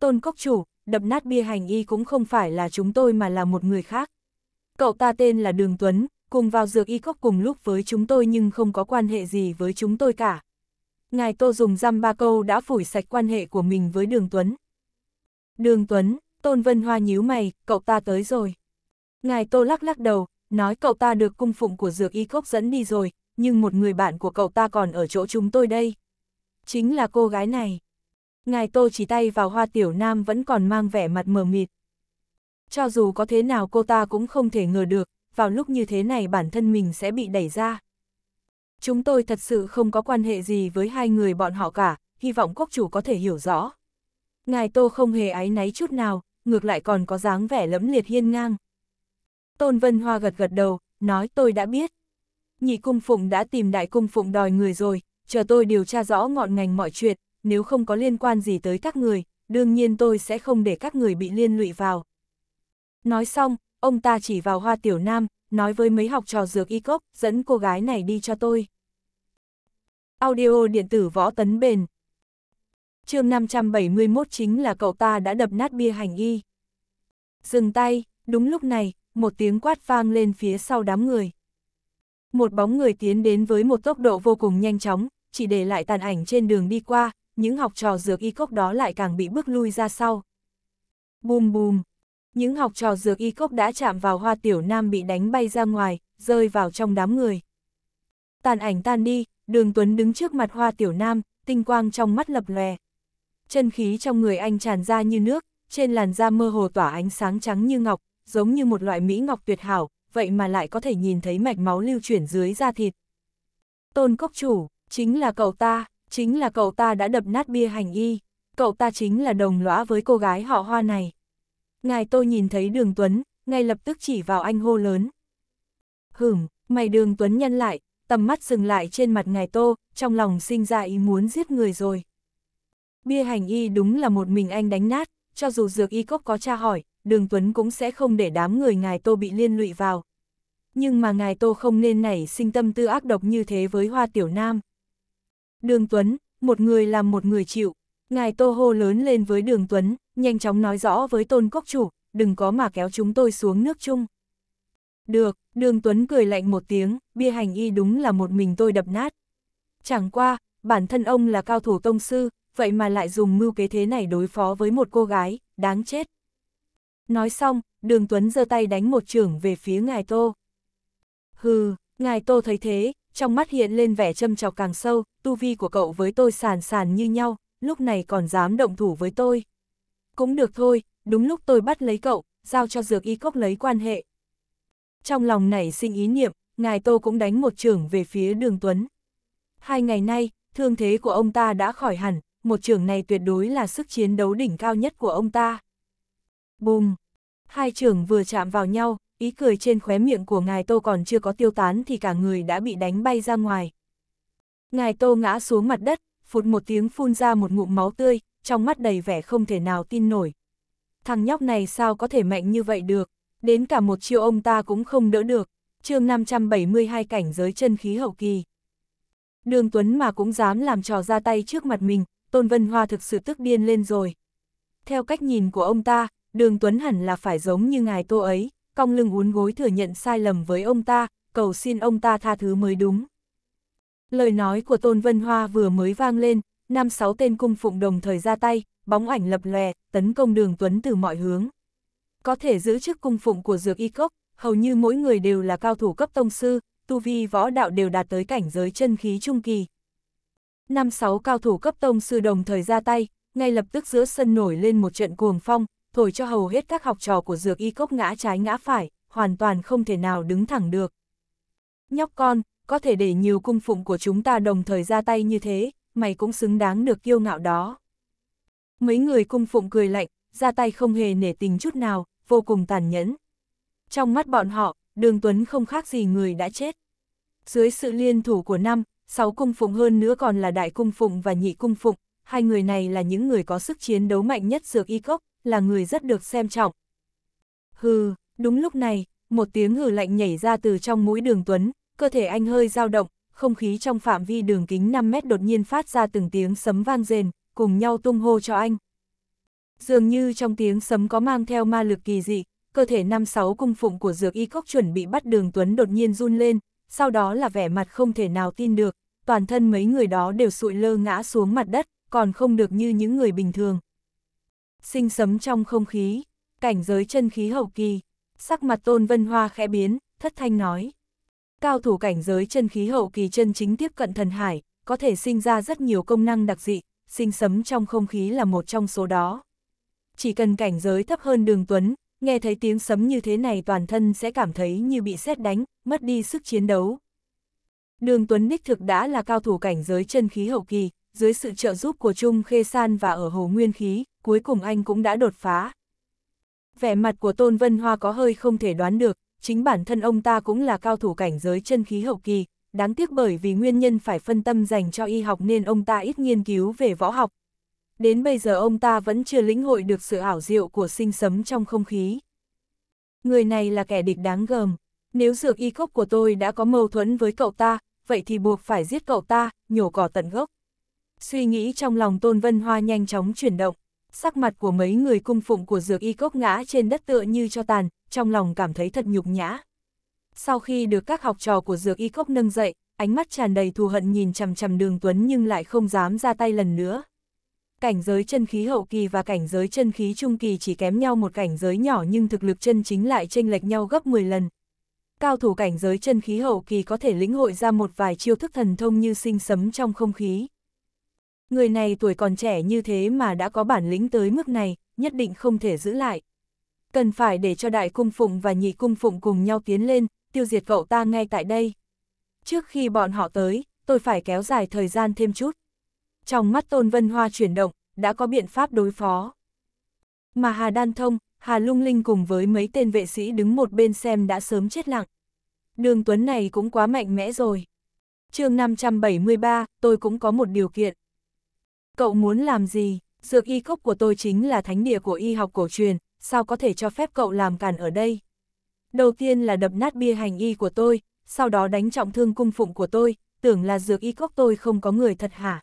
Tôn Cốc Chủ, đập nát bia hành y cũng không phải là chúng tôi mà là một người khác. Cậu ta tên là Đường Tuấn, cùng vào dược y cốc cùng lúc với chúng tôi nhưng không có quan hệ gì với chúng tôi cả. Ngài Tô dùng răm ba câu đã phủi sạch quan hệ của mình với Đường Tuấn. Đường Tuấn, Tôn Vân Hoa nhíu mày, cậu ta tới rồi. Ngài Tô lắc lắc đầu, nói cậu ta được cung phụng của dược y cốc dẫn đi rồi, nhưng một người bạn của cậu ta còn ở chỗ chúng tôi đây. Chính là cô gái này ngài tô chỉ tay vào hoa tiểu nam vẫn còn mang vẻ mặt mờ mịt. Cho dù có thế nào cô ta cũng không thể ngờ được, vào lúc như thế này bản thân mình sẽ bị đẩy ra. Chúng tôi thật sự không có quan hệ gì với hai người bọn họ cả, hy vọng quốc chủ có thể hiểu rõ. Ngài Tô không hề áy náy chút nào, ngược lại còn có dáng vẻ lẫm liệt hiên ngang. Tôn Vân Hoa gật gật đầu, nói tôi đã biết. Nhị cung phụng đã tìm đại cung phụng đòi người rồi, chờ tôi điều tra rõ ngọn ngành mọi chuyện, nếu không có liên quan gì tới các người, đương nhiên tôi sẽ không để các người bị liên lụy vào. Nói xong, ông ta chỉ vào hoa tiểu nam, nói với mấy học trò dược y cốc, dẫn cô gái này đi cho tôi. Audio điện tử võ tấn bền chương 571 chính là cậu ta đã đập nát bia hành y. Dừng tay, đúng lúc này, một tiếng quát vang lên phía sau đám người. Một bóng người tiến đến với một tốc độ vô cùng nhanh chóng, chỉ để lại tàn ảnh trên đường đi qua, những học trò dược y cốc đó lại càng bị bước lui ra sau. Bùm bùm, những học trò dược y cốc đã chạm vào hoa tiểu nam bị đánh bay ra ngoài, rơi vào trong đám người. Tàn ảnh tan đi, đường Tuấn đứng trước mặt hoa tiểu nam, tinh quang trong mắt lập lòe. Chân khí trong người anh tràn ra như nước, trên làn da mơ hồ tỏa ánh sáng trắng như ngọc, giống như một loại mỹ ngọc tuyệt hảo, vậy mà lại có thể nhìn thấy mạch máu lưu chuyển dưới da thịt. Tôn Cốc Chủ, chính là cậu ta chính là cậu ta đã đập nát bia hành y, cậu ta chính là đồng lõa với cô gái họ hoa này. Ngài tôi nhìn thấy đường Tuấn, ngay lập tức chỉ vào anh hô lớn. Hửm, mày đường Tuấn nhân lại, tầm mắt dừng lại trên mặt ngài tô, trong lòng sinh ra ý muốn giết người rồi. Bia hành y đúng là một mình anh đánh nát, cho dù dược y cốc có tra hỏi, đường Tuấn cũng sẽ không để đám người ngài tô bị liên lụy vào. Nhưng mà ngài tô không nên nảy sinh tâm tư ác độc như thế với hoa tiểu nam. Đường Tuấn, một người làm một người chịu. Ngài Tô hô lớn lên với Đường Tuấn, nhanh chóng nói rõ với Tôn Cốc Chủ, đừng có mà kéo chúng tôi xuống nước chung. Được, Đường Tuấn cười lạnh một tiếng, bia hành y đúng là một mình tôi đập nát. Chẳng qua, bản thân ông là cao thủ tông sư, vậy mà lại dùng mưu kế thế này đối phó với một cô gái, đáng chết. Nói xong, Đường Tuấn giơ tay đánh một trưởng về phía Ngài Tô. Hừ, Ngài Tô thấy thế, trong mắt hiện lên vẻ châm chọc càng sâu, tu vi của cậu với tôi sàn sàn như nhau, lúc này còn dám động thủ với tôi. Cũng được thôi, đúng lúc tôi bắt lấy cậu, giao cho dược y cốc lấy quan hệ. Trong lòng nảy sinh ý niệm, ngài Tô cũng đánh một trưởng về phía đường Tuấn. Hai ngày nay, thương thế của ông ta đã khỏi hẳn, một trưởng này tuyệt đối là sức chiến đấu đỉnh cao nhất của ông ta. Bùm! Hai trưởng vừa chạm vào nhau, ý cười trên khóe miệng của ngài Tô còn chưa có tiêu tán thì cả người đã bị đánh bay ra ngoài. Ngài Tô ngã xuống mặt đất, phụt một tiếng phun ra một ngụm máu tươi, trong mắt đầy vẻ không thể nào tin nổi. Thằng nhóc này sao có thể mạnh như vậy được, đến cả một chiêu ông ta cũng không đỡ được, chương 572 cảnh giới chân khí hậu kỳ. Đường Tuấn mà cũng dám làm trò ra tay trước mặt mình, Tôn Vân Hoa thực sự tức điên lên rồi. Theo cách nhìn của ông ta, Đường Tuấn hẳn là phải giống như ngài tô ấy, cong lưng uốn gối thừa nhận sai lầm với ông ta, cầu xin ông ta tha thứ mới đúng. Lời nói của Tôn Vân Hoa vừa mới vang lên, năm sáu tên cung phụng đồng thời ra tay, bóng ảnh lập lòe, tấn công đường Tuấn từ mọi hướng. Có thể giữ chức cung phụng của Dược Y Cốc, hầu như mỗi người đều là cao thủ cấp tông sư, tu vi võ đạo đều đạt tới cảnh giới chân khí trung kỳ. Năm sáu cao thủ cấp tông sư đồng thời ra tay, ngay lập tức giữa sân nổi lên một trận cuồng phong, thổi cho hầu hết các học trò của dược y cốc ngã trái ngã phải, hoàn toàn không thể nào đứng thẳng được. Nhóc con, có thể để nhiều cung phụng của chúng ta đồng thời ra tay như thế, mày cũng xứng đáng được kiêu ngạo đó. Mấy người cung phụng cười lạnh, ra tay không hề nể tình chút nào, vô cùng tàn nhẫn. Trong mắt bọn họ, đường Tuấn không khác gì người đã chết. Dưới sự liên thủ của năm, sáu cung phụng hơn nữa còn là đại cung phụng và nhị cung phụng, hai người này là những người có sức chiến đấu mạnh nhất dược y cốc, là người rất được xem trọng. Hừ, đúng lúc này, một tiếng hừ lạnh nhảy ra từ trong mũi đường Tuấn, cơ thể anh hơi dao động, không khí trong phạm vi đường kính 5 mét đột nhiên phát ra từng tiếng sấm vang rền, cùng nhau tung hô cho anh. Dường như trong tiếng sấm có mang theo ma lực kỳ dị, cơ thể năm sáu cung phụng của dược y cốc chuẩn bị bắt đường Tuấn đột nhiên run lên, sau đó là vẻ mặt không thể nào tin được, toàn thân mấy người đó đều sụi lơ ngã xuống mặt đất, còn không được như những người bình thường sinh sấm trong không khí, cảnh giới chân khí hậu kỳ, sắc mặt Tôn Vân Hoa khẽ biến, thất thanh nói. Cao thủ cảnh giới chân khí hậu kỳ chân chính tiếp cận thần hải, có thể sinh ra rất nhiều công năng đặc dị, sinh sấm trong không khí là một trong số đó. Chỉ cần cảnh giới thấp hơn đường tuấn, nghe thấy tiếng sấm như thế này toàn thân sẽ cảm thấy như bị sét đánh, mất đi sức chiến đấu. Đường Tuấn đích thực đã là cao thủ cảnh giới chân khí hậu kỳ, dưới sự trợ giúp của Trung Khê San và ở Hồ Nguyên Khí, cuối cùng anh cũng đã đột phá. Vẻ mặt của Tôn Vân Hoa có hơi không thể đoán được, chính bản thân ông ta cũng là cao thủ cảnh giới chân khí hậu kỳ, đáng tiếc bởi vì nguyên nhân phải phân tâm dành cho y học nên ông ta ít nghiên cứu về võ học. Đến bây giờ ông ta vẫn chưa lĩnh hội được sự ảo diệu của sinh sấm trong không khí. Người này là kẻ địch đáng gờm, nếu dược y cốc của tôi đã có mâu thuẫn với cậu ta, vậy thì buộc phải giết cậu ta, nhổ cỏ tận gốc. Suy nghĩ trong lòng Tôn Vân Hoa nhanh chóng chuyển động sắc mặt của mấy người cung phụng của dược y cốc ngã trên đất tựa như cho tàn, trong lòng cảm thấy thật nhục nhã. Sau khi được các học trò của dược y cốc nâng dậy, ánh mắt tràn đầy thù hận nhìn chằm chằm đường Tuấn nhưng lại không dám ra tay lần nữa. Cảnh giới chân khí hậu kỳ và cảnh giới chân khí trung kỳ chỉ kém nhau một cảnh giới nhỏ nhưng thực lực chân chính lại chênh lệch nhau gấp 10 lần. Cao thủ cảnh giới chân khí hậu kỳ có thể lĩnh hội ra một vài chiêu thức thần thông như sinh sấm trong không khí. Người này tuổi còn trẻ như thế mà đã có bản lĩnh tới mức này, nhất định không thể giữ lại. Cần phải để cho đại cung phụng và nhị cung phụng cùng nhau tiến lên, tiêu diệt cậu ta ngay tại đây. Trước khi bọn họ tới, tôi phải kéo dài thời gian thêm chút. Trong mắt Tôn Vân Hoa chuyển động, đã có biện pháp đối phó. Mà Hà Đan Thông, Hà Lung Linh cùng với mấy tên vệ sĩ đứng một bên xem đã sớm chết lặng. Đường Tuấn này cũng quá mạnh mẽ rồi. chương 573, tôi cũng có một điều kiện. Cậu muốn làm gì? Dược y cốc của tôi chính là thánh địa của y học cổ truyền, sao có thể cho phép cậu làm cản ở đây? Đầu tiên là đập nát bia hành y của tôi, sau đó đánh trọng thương cung phụng của tôi, tưởng là dược y cốc tôi không có người thật hả?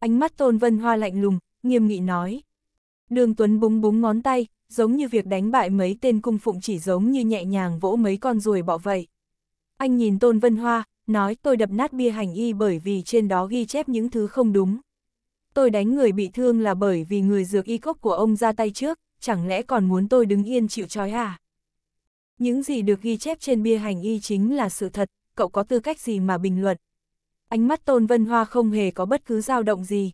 Ánh mắt Tôn Vân Hoa lạnh lùng, nghiêm nghị nói. Đường Tuấn búng búng ngón tay, giống như việc đánh bại mấy tên cung phụng chỉ giống như nhẹ nhàng vỗ mấy con ruồi bỏ vậy. Anh nhìn Tôn Vân Hoa, nói tôi đập nát bia hành y bởi vì trên đó ghi chép những thứ không đúng tôi đánh người bị thương là bởi vì người dược y cốc của ông ra tay trước, chẳng lẽ còn muốn tôi đứng yên chịu trói à? Những gì được ghi chép trên bia hành y chính là sự thật, cậu có tư cách gì mà bình luận? Ánh mắt Tôn Vân Hoa không hề có bất cứ dao động gì.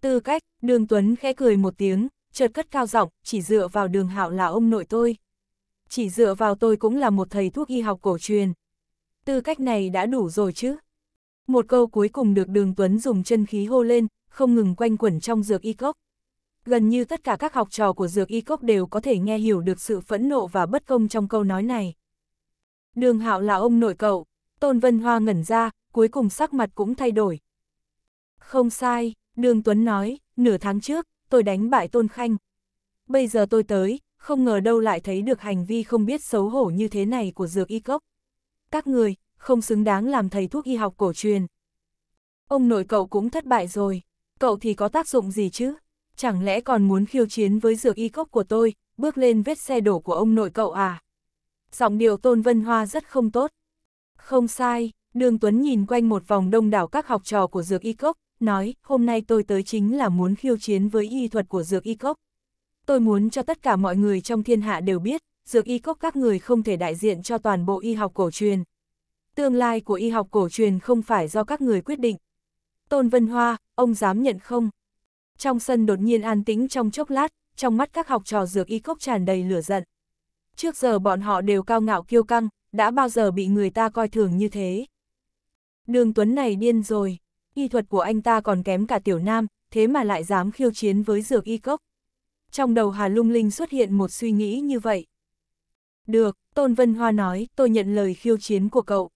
Tư cách, đường Tuấn khẽ cười một tiếng, chợt cất cao giọng, chỉ dựa vào đường hạo là ông nội tôi. Chỉ dựa vào tôi cũng là một thầy thuốc y học cổ truyền. Tư cách này đã đủ rồi chứ. Một câu cuối cùng được đường Tuấn dùng chân khí hô lên, không ngừng quanh quẩn trong dược y cốc. Gần như tất cả các học trò của dược y cốc đều có thể nghe hiểu được sự phẫn nộ và bất công trong câu nói này. Đường hạo là ông nội cậu, Tôn Vân Hoa ngẩn ra, cuối cùng sắc mặt cũng thay đổi. Không sai, Đường Tuấn nói, nửa tháng trước, tôi đánh bại Tôn Khanh. Bây giờ tôi tới, không ngờ đâu lại thấy được hành vi không biết xấu hổ như thế này của dược y cốc. Các người, không xứng đáng làm thầy thuốc y học cổ truyền. Ông nội cậu cũng thất bại rồi cậu thì có tác dụng gì chứ? Chẳng lẽ còn muốn khiêu chiến với dược y cốc của tôi, bước lên vết xe đổ của ông nội cậu à? Giọng điệu Tôn Vân Hoa rất không tốt. Không sai, Đường Tuấn nhìn quanh một vòng đông đảo các học trò của dược y cốc, nói, hôm nay tôi tới chính là muốn khiêu chiến với y thuật của dược y cốc. Tôi muốn cho tất cả mọi người trong thiên hạ đều biết, dược y cốc các người không thể đại diện cho toàn bộ y học cổ truyền. Tương lai của y học cổ truyền không phải do các người quyết định. Tôn Vân Hoa, ông dám nhận không? Trong sân đột nhiên an tĩnh trong chốc lát, trong mắt các học trò dược y cốc tràn đầy lửa giận. Trước giờ bọn họ đều cao ngạo kiêu căng, đã bao giờ bị người ta coi thường như thế. Đường Tuấn này điên rồi, y thuật của anh ta còn kém cả tiểu nam, thế mà lại dám khiêu chiến với dược y cốc. Trong đầu Hà Lung Linh xuất hiện một suy nghĩ như vậy. Được, Tôn Vân Hoa nói, tôi nhận lời khiêu chiến của cậu.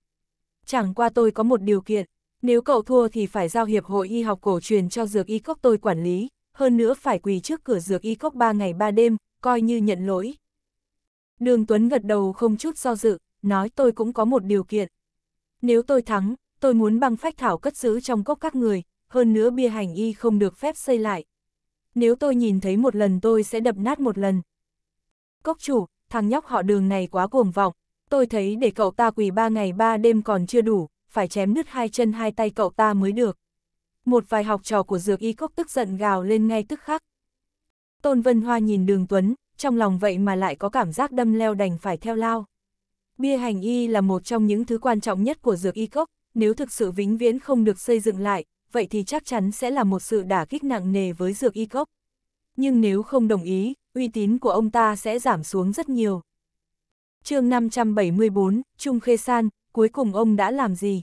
Chẳng qua tôi có một điều kiện. Nếu cậu thua thì phải giao Hiệp hội Y học cổ truyền cho dược y cốc tôi quản lý, hơn nữa phải quỳ trước cửa dược y cốc 3 ngày 3 đêm, coi như nhận lỗi. Đường Tuấn gật đầu không chút do dự, nói tôi cũng có một điều kiện. Nếu tôi thắng, tôi muốn băng phách thảo cất giữ trong cốc các người, hơn nữa bia hành y không được phép xây lại. Nếu tôi nhìn thấy một lần tôi sẽ đập nát một lần. Cốc chủ, thằng nhóc họ đường này quá cuồng vọng, tôi thấy để cậu ta quỳ ba ngày ba đêm còn chưa đủ, phải chém nứt hai chân hai tay cậu ta mới được. Một vài học trò của dược y cốc tức giận gào lên ngay tức khắc. Tôn Vân Hoa nhìn đường Tuấn, trong lòng vậy mà lại có cảm giác đâm leo đành phải theo lao. Bia hành y là một trong những thứ quan trọng nhất của dược y cốc, nếu thực sự vĩnh viễn không được xây dựng lại, vậy thì chắc chắn sẽ là một sự đả kích nặng nề với dược y cốc. Nhưng nếu không đồng ý, uy tín của ông ta sẽ giảm xuống rất nhiều. chương 574, Trung Khê San, cuối cùng ông đã làm gì?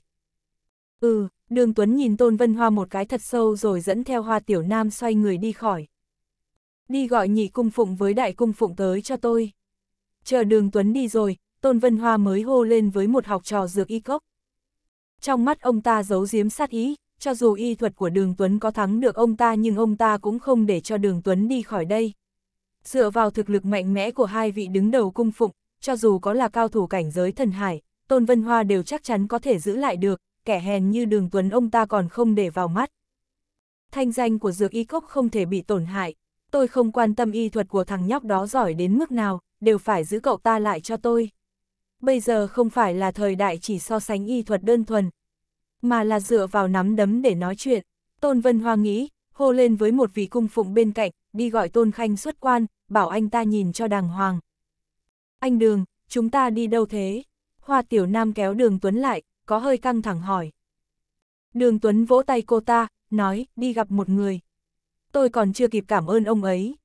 Ừ, đường Tuấn nhìn Tôn Vân Hoa một cái thật sâu rồi dẫn theo Hoa Tiểu Nam xoay người đi khỏi. Đi gọi nhị cung phụng với đại cung phụng tới cho tôi. Chờ đường Tuấn đi rồi, Tôn Vân Hoa mới hô lên với một học trò dược y cốc. Trong mắt ông ta giấu giếm sát ý, cho dù y thuật của đường Tuấn có thắng được ông ta nhưng ông ta cũng không để cho đường Tuấn đi khỏi đây. Dựa vào thực lực mạnh mẽ của hai vị đứng đầu cung phụng, cho dù có là cao thủ cảnh giới thần hải, Tôn Vân Hoa đều chắc chắn có thể giữ lại được, kẻ hèn như đường tuấn ông ta còn không để vào mắt. Thanh danh của dược y cốc không thể bị tổn hại, tôi không quan tâm y thuật của thằng nhóc đó giỏi đến mức nào, đều phải giữ cậu ta lại cho tôi. Bây giờ không phải là thời đại chỉ so sánh y thuật đơn thuần, mà là dựa vào nắm đấm để nói chuyện. Tôn Vân Hoa nghĩ, hô lên với một vị cung phụng bên cạnh, đi gọi Tôn Khanh xuất quan, bảo anh ta nhìn cho đàng hoàng. Anh Đường, chúng ta đi đâu thế? Hoa Tiểu Nam kéo Đường Tuấn lại, có hơi căng thẳng hỏi. Đường Tuấn vỗ tay cô ta, nói, đi gặp một người. Tôi còn chưa kịp cảm ơn ông ấy.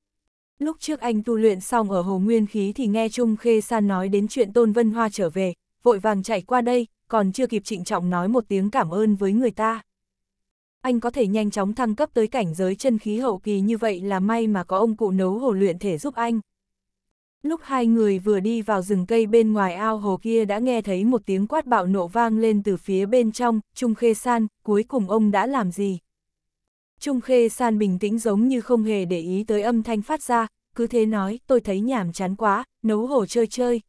Lúc trước anh tu luyện xong ở Hồ Nguyên Khí thì nghe Trung Khê San nói đến chuyện Tôn Vân Hoa trở về, vội vàng chạy qua đây, còn chưa kịp trịnh trọng nói một tiếng cảm ơn với người ta. Anh có thể nhanh chóng thăng cấp tới cảnh giới chân khí hậu kỳ như vậy là may mà có ông cụ nấu hồ luyện thể giúp anh. Lúc hai người vừa đi vào rừng cây bên ngoài ao hồ kia đã nghe thấy một tiếng quát bạo nổ vang lên từ phía bên trong, Trung Khê San, cuối cùng ông đã làm gì? Trung Khê San bình tĩnh giống như không hề để ý tới âm thanh phát ra, cứ thế nói, tôi thấy nhảm chán quá, nấu hồ chơi chơi.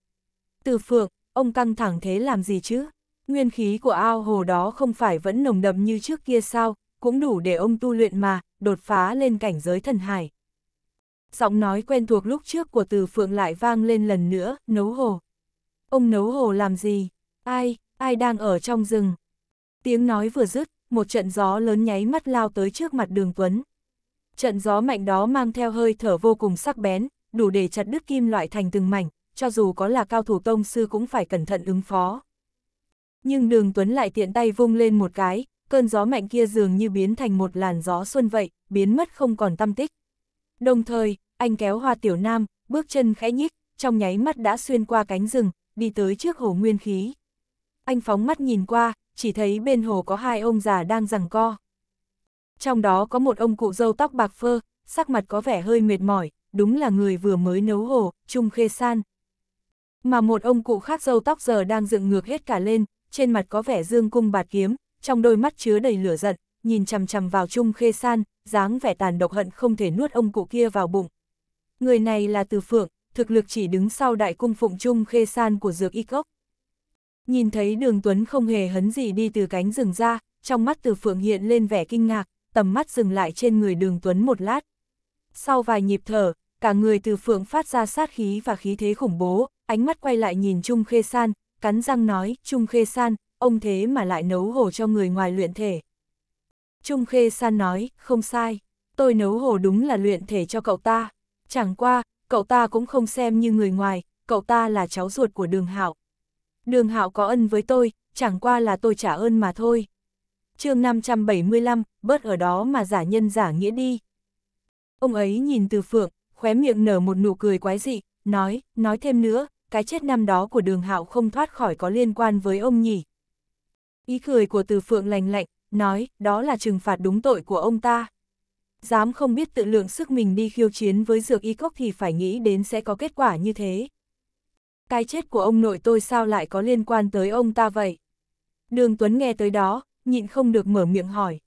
Từ phượng, ông căng thẳng thế làm gì chứ? Nguyên khí của ao hồ đó không phải vẫn nồng đậm như trước kia sao, cũng đủ để ông tu luyện mà, đột phá lên cảnh giới thần hải giọng nói quen thuộc lúc trước của từ phượng lại vang lên lần nữa, nấu hồ. Ông nấu hồ làm gì? Ai, ai đang ở trong rừng? Tiếng nói vừa dứt, một trận gió lớn nháy mắt lao tới trước mặt đường Tuấn. Trận gió mạnh đó mang theo hơi thở vô cùng sắc bén, đủ để chặt đứt kim loại thành từng mảnh, cho dù có là cao thủ tông sư cũng phải cẩn thận ứng phó. Nhưng đường Tuấn lại tiện tay vung lên một cái, cơn gió mạnh kia dường như biến thành một làn gió xuân vậy, biến mất không còn tâm tích. Đồng thời, anh kéo hoa tiểu nam, bước chân khẽ nhích, trong nháy mắt đã xuyên qua cánh rừng, đi tới trước hồ nguyên khí. Anh phóng mắt nhìn qua, chỉ thấy bên hồ có hai ông già đang giằng co. Trong đó có một ông cụ dâu tóc bạc phơ, sắc mặt có vẻ hơi mệt mỏi, đúng là người vừa mới nấu hồ, Trung Khê San. Mà một ông cụ khác dâu tóc giờ đang dựng ngược hết cả lên, trên mặt có vẻ dương cung bạt kiếm, trong đôi mắt chứa đầy lửa giận, nhìn chằm chằm vào Trung Khê San, dáng vẻ tàn độc hận không thể nuốt ông cụ kia vào bụng người này là Từ Phượng, thực lực chỉ đứng sau đại cung phụng trung khê san của dược y cốc. Nhìn thấy đường Tuấn không hề hấn gì đi từ cánh rừng ra, trong mắt Từ Phượng hiện lên vẻ kinh ngạc, tầm mắt dừng lại trên người đường Tuấn một lát. Sau vài nhịp thở, cả người Từ Phượng phát ra sát khí và khí thế khủng bố, ánh mắt quay lại nhìn Trung Khê San, cắn răng nói, Trung Khê San, ông thế mà lại nấu hổ cho người ngoài luyện thể. Trung Khê San nói, không sai, tôi nấu hổ đúng là luyện thể cho cậu ta. Chẳng qua, cậu ta cũng không xem như người ngoài, cậu ta là cháu ruột của đường hạo. Đường hạo có ân với tôi, chẳng qua là tôi trả ơn mà thôi. chương 575, bớt ở đó mà giả nhân giả nghĩa đi. Ông ấy nhìn từ phượng, khóe miệng nở một nụ cười quái dị, nói, nói thêm nữa, cái chết năm đó của đường hạo không thoát khỏi có liên quan với ông nhỉ. Ý cười của từ phượng lành lạnh, nói, đó là trừng phạt đúng tội của ông ta dám không biết tự lượng sức mình đi khiêu chiến với dược y cốc thì phải nghĩ đến sẽ có kết quả như thế. Cái chết của ông nội tôi sao lại có liên quan tới ông ta vậy? Đường Tuấn nghe tới đó, nhịn không được mở miệng hỏi.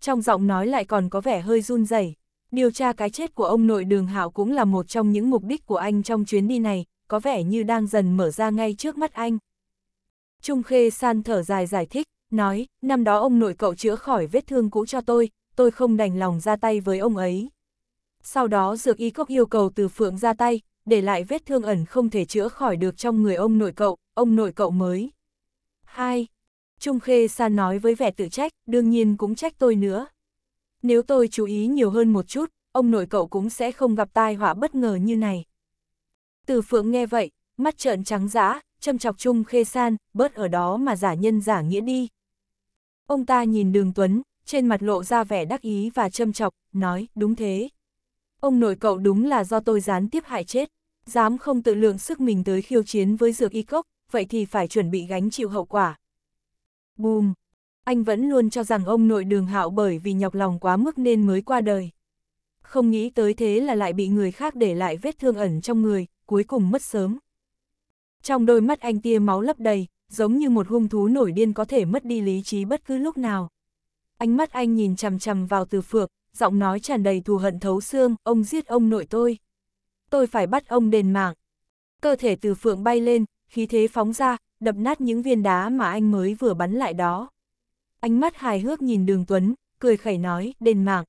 Trong giọng nói lại còn có vẻ hơi run rẩy. Điều tra cái chết của ông nội đường Hảo cũng là một trong những mục đích của anh trong chuyến đi này, có vẻ như đang dần mở ra ngay trước mắt anh. Trung Khê San thở dài giải thích, nói, năm đó ông nội cậu chữa khỏi vết thương cũ cho tôi, tôi không đành lòng ra tay với ông ấy. Sau đó dược y cốc yêu cầu từ phượng ra tay, để lại vết thương ẩn không thể chữa khỏi được trong người ông nội cậu, ông nội cậu mới. 2. Trung Khê San nói với vẻ tự trách, đương nhiên cũng trách tôi nữa. Nếu tôi chú ý nhiều hơn một chút, ông nội cậu cũng sẽ không gặp tai họa bất ngờ như này. Từ phượng nghe vậy, mắt trợn trắng dã, châm chọc Trung Khê San, bớt ở đó mà giả nhân giả nghĩa đi. Ông ta nhìn đường Tuấn, trên mặt lộ ra vẻ đắc ý và châm chọc, nói, đúng thế. Ông nội cậu đúng là do tôi gián tiếp hại chết, dám không tự lượng sức mình tới khiêu chiến với dược y cốc, vậy thì phải chuẩn bị gánh chịu hậu quả. Bùm! Anh vẫn luôn cho rằng ông nội đường hạo bởi vì nhọc lòng quá mức nên mới qua đời. Không nghĩ tới thế là lại bị người khác để lại vết thương ẩn trong người, cuối cùng mất sớm. Trong đôi mắt anh tia máu lấp đầy, giống như một hung thú nổi điên có thể mất đi lý trí bất cứ lúc nào ánh mắt anh nhìn chằm chằm vào từ phược, giọng nói tràn đầy thù hận thấu xương, ông giết ông nội tôi. Tôi phải bắt ông đền mạng. Cơ thể từ phượng bay lên, khí thế phóng ra, đập nát những viên đá mà anh mới vừa bắn lại đó. Ánh mắt hài hước nhìn đường Tuấn, cười khẩy nói, đền mạng.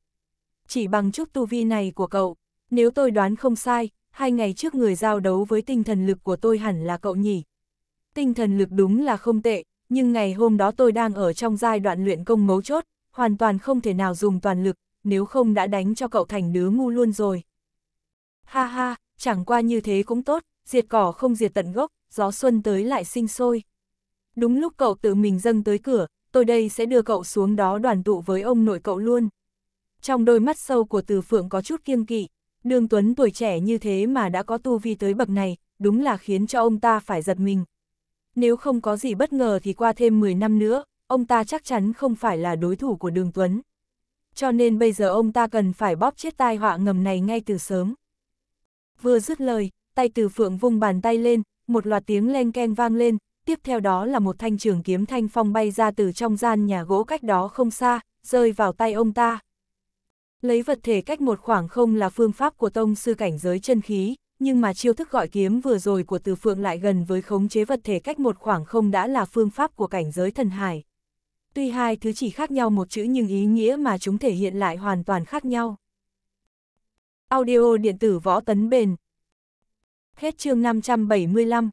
Chỉ bằng chút tu vi này của cậu, nếu tôi đoán không sai, hai ngày trước người giao đấu với tinh thần lực của tôi hẳn là cậu nhỉ. Tinh thần lực đúng là không tệ, nhưng ngày hôm đó tôi đang ở trong giai đoạn luyện công mấu chốt, hoàn toàn không thể nào dùng toàn lực, nếu không đã đánh cho cậu thành đứa ngu luôn rồi. Ha ha, chẳng qua như thế cũng tốt, diệt cỏ không diệt tận gốc, gió xuân tới lại sinh sôi. Đúng lúc cậu tự mình dâng tới cửa, tôi đây sẽ đưa cậu xuống đó đoàn tụ với ông nội cậu luôn. Trong đôi mắt sâu của từ phượng có chút kiêng kỵ, Đường Tuấn tuổi trẻ như thế mà đã có tu vi tới bậc này, đúng là khiến cho ông ta phải giật mình. Nếu không có gì bất ngờ thì qua thêm 10 năm nữa, ông ta chắc chắn không phải là đối thủ của Đường Tuấn. Cho nên bây giờ ông ta cần phải bóp chết tai họa ngầm này ngay từ sớm. Vừa dứt lời, tay từ phượng vung bàn tay lên, một loạt tiếng len keng vang lên, tiếp theo đó là một thanh trường kiếm thanh phong bay ra từ trong gian nhà gỗ cách đó không xa, rơi vào tay ông ta. Lấy vật thể cách một khoảng không là phương pháp của tông sư cảnh giới chân khí, nhưng mà chiêu thức gọi kiếm vừa rồi của từ phượng lại gần với khống chế vật thể cách một khoảng không đã là phương pháp của cảnh giới thần hải. Tuy hai thứ chỉ khác nhau một chữ nhưng ý nghĩa mà chúng thể hiện lại hoàn toàn khác nhau. Audio điện tử võ tấn bền. Hết chương 575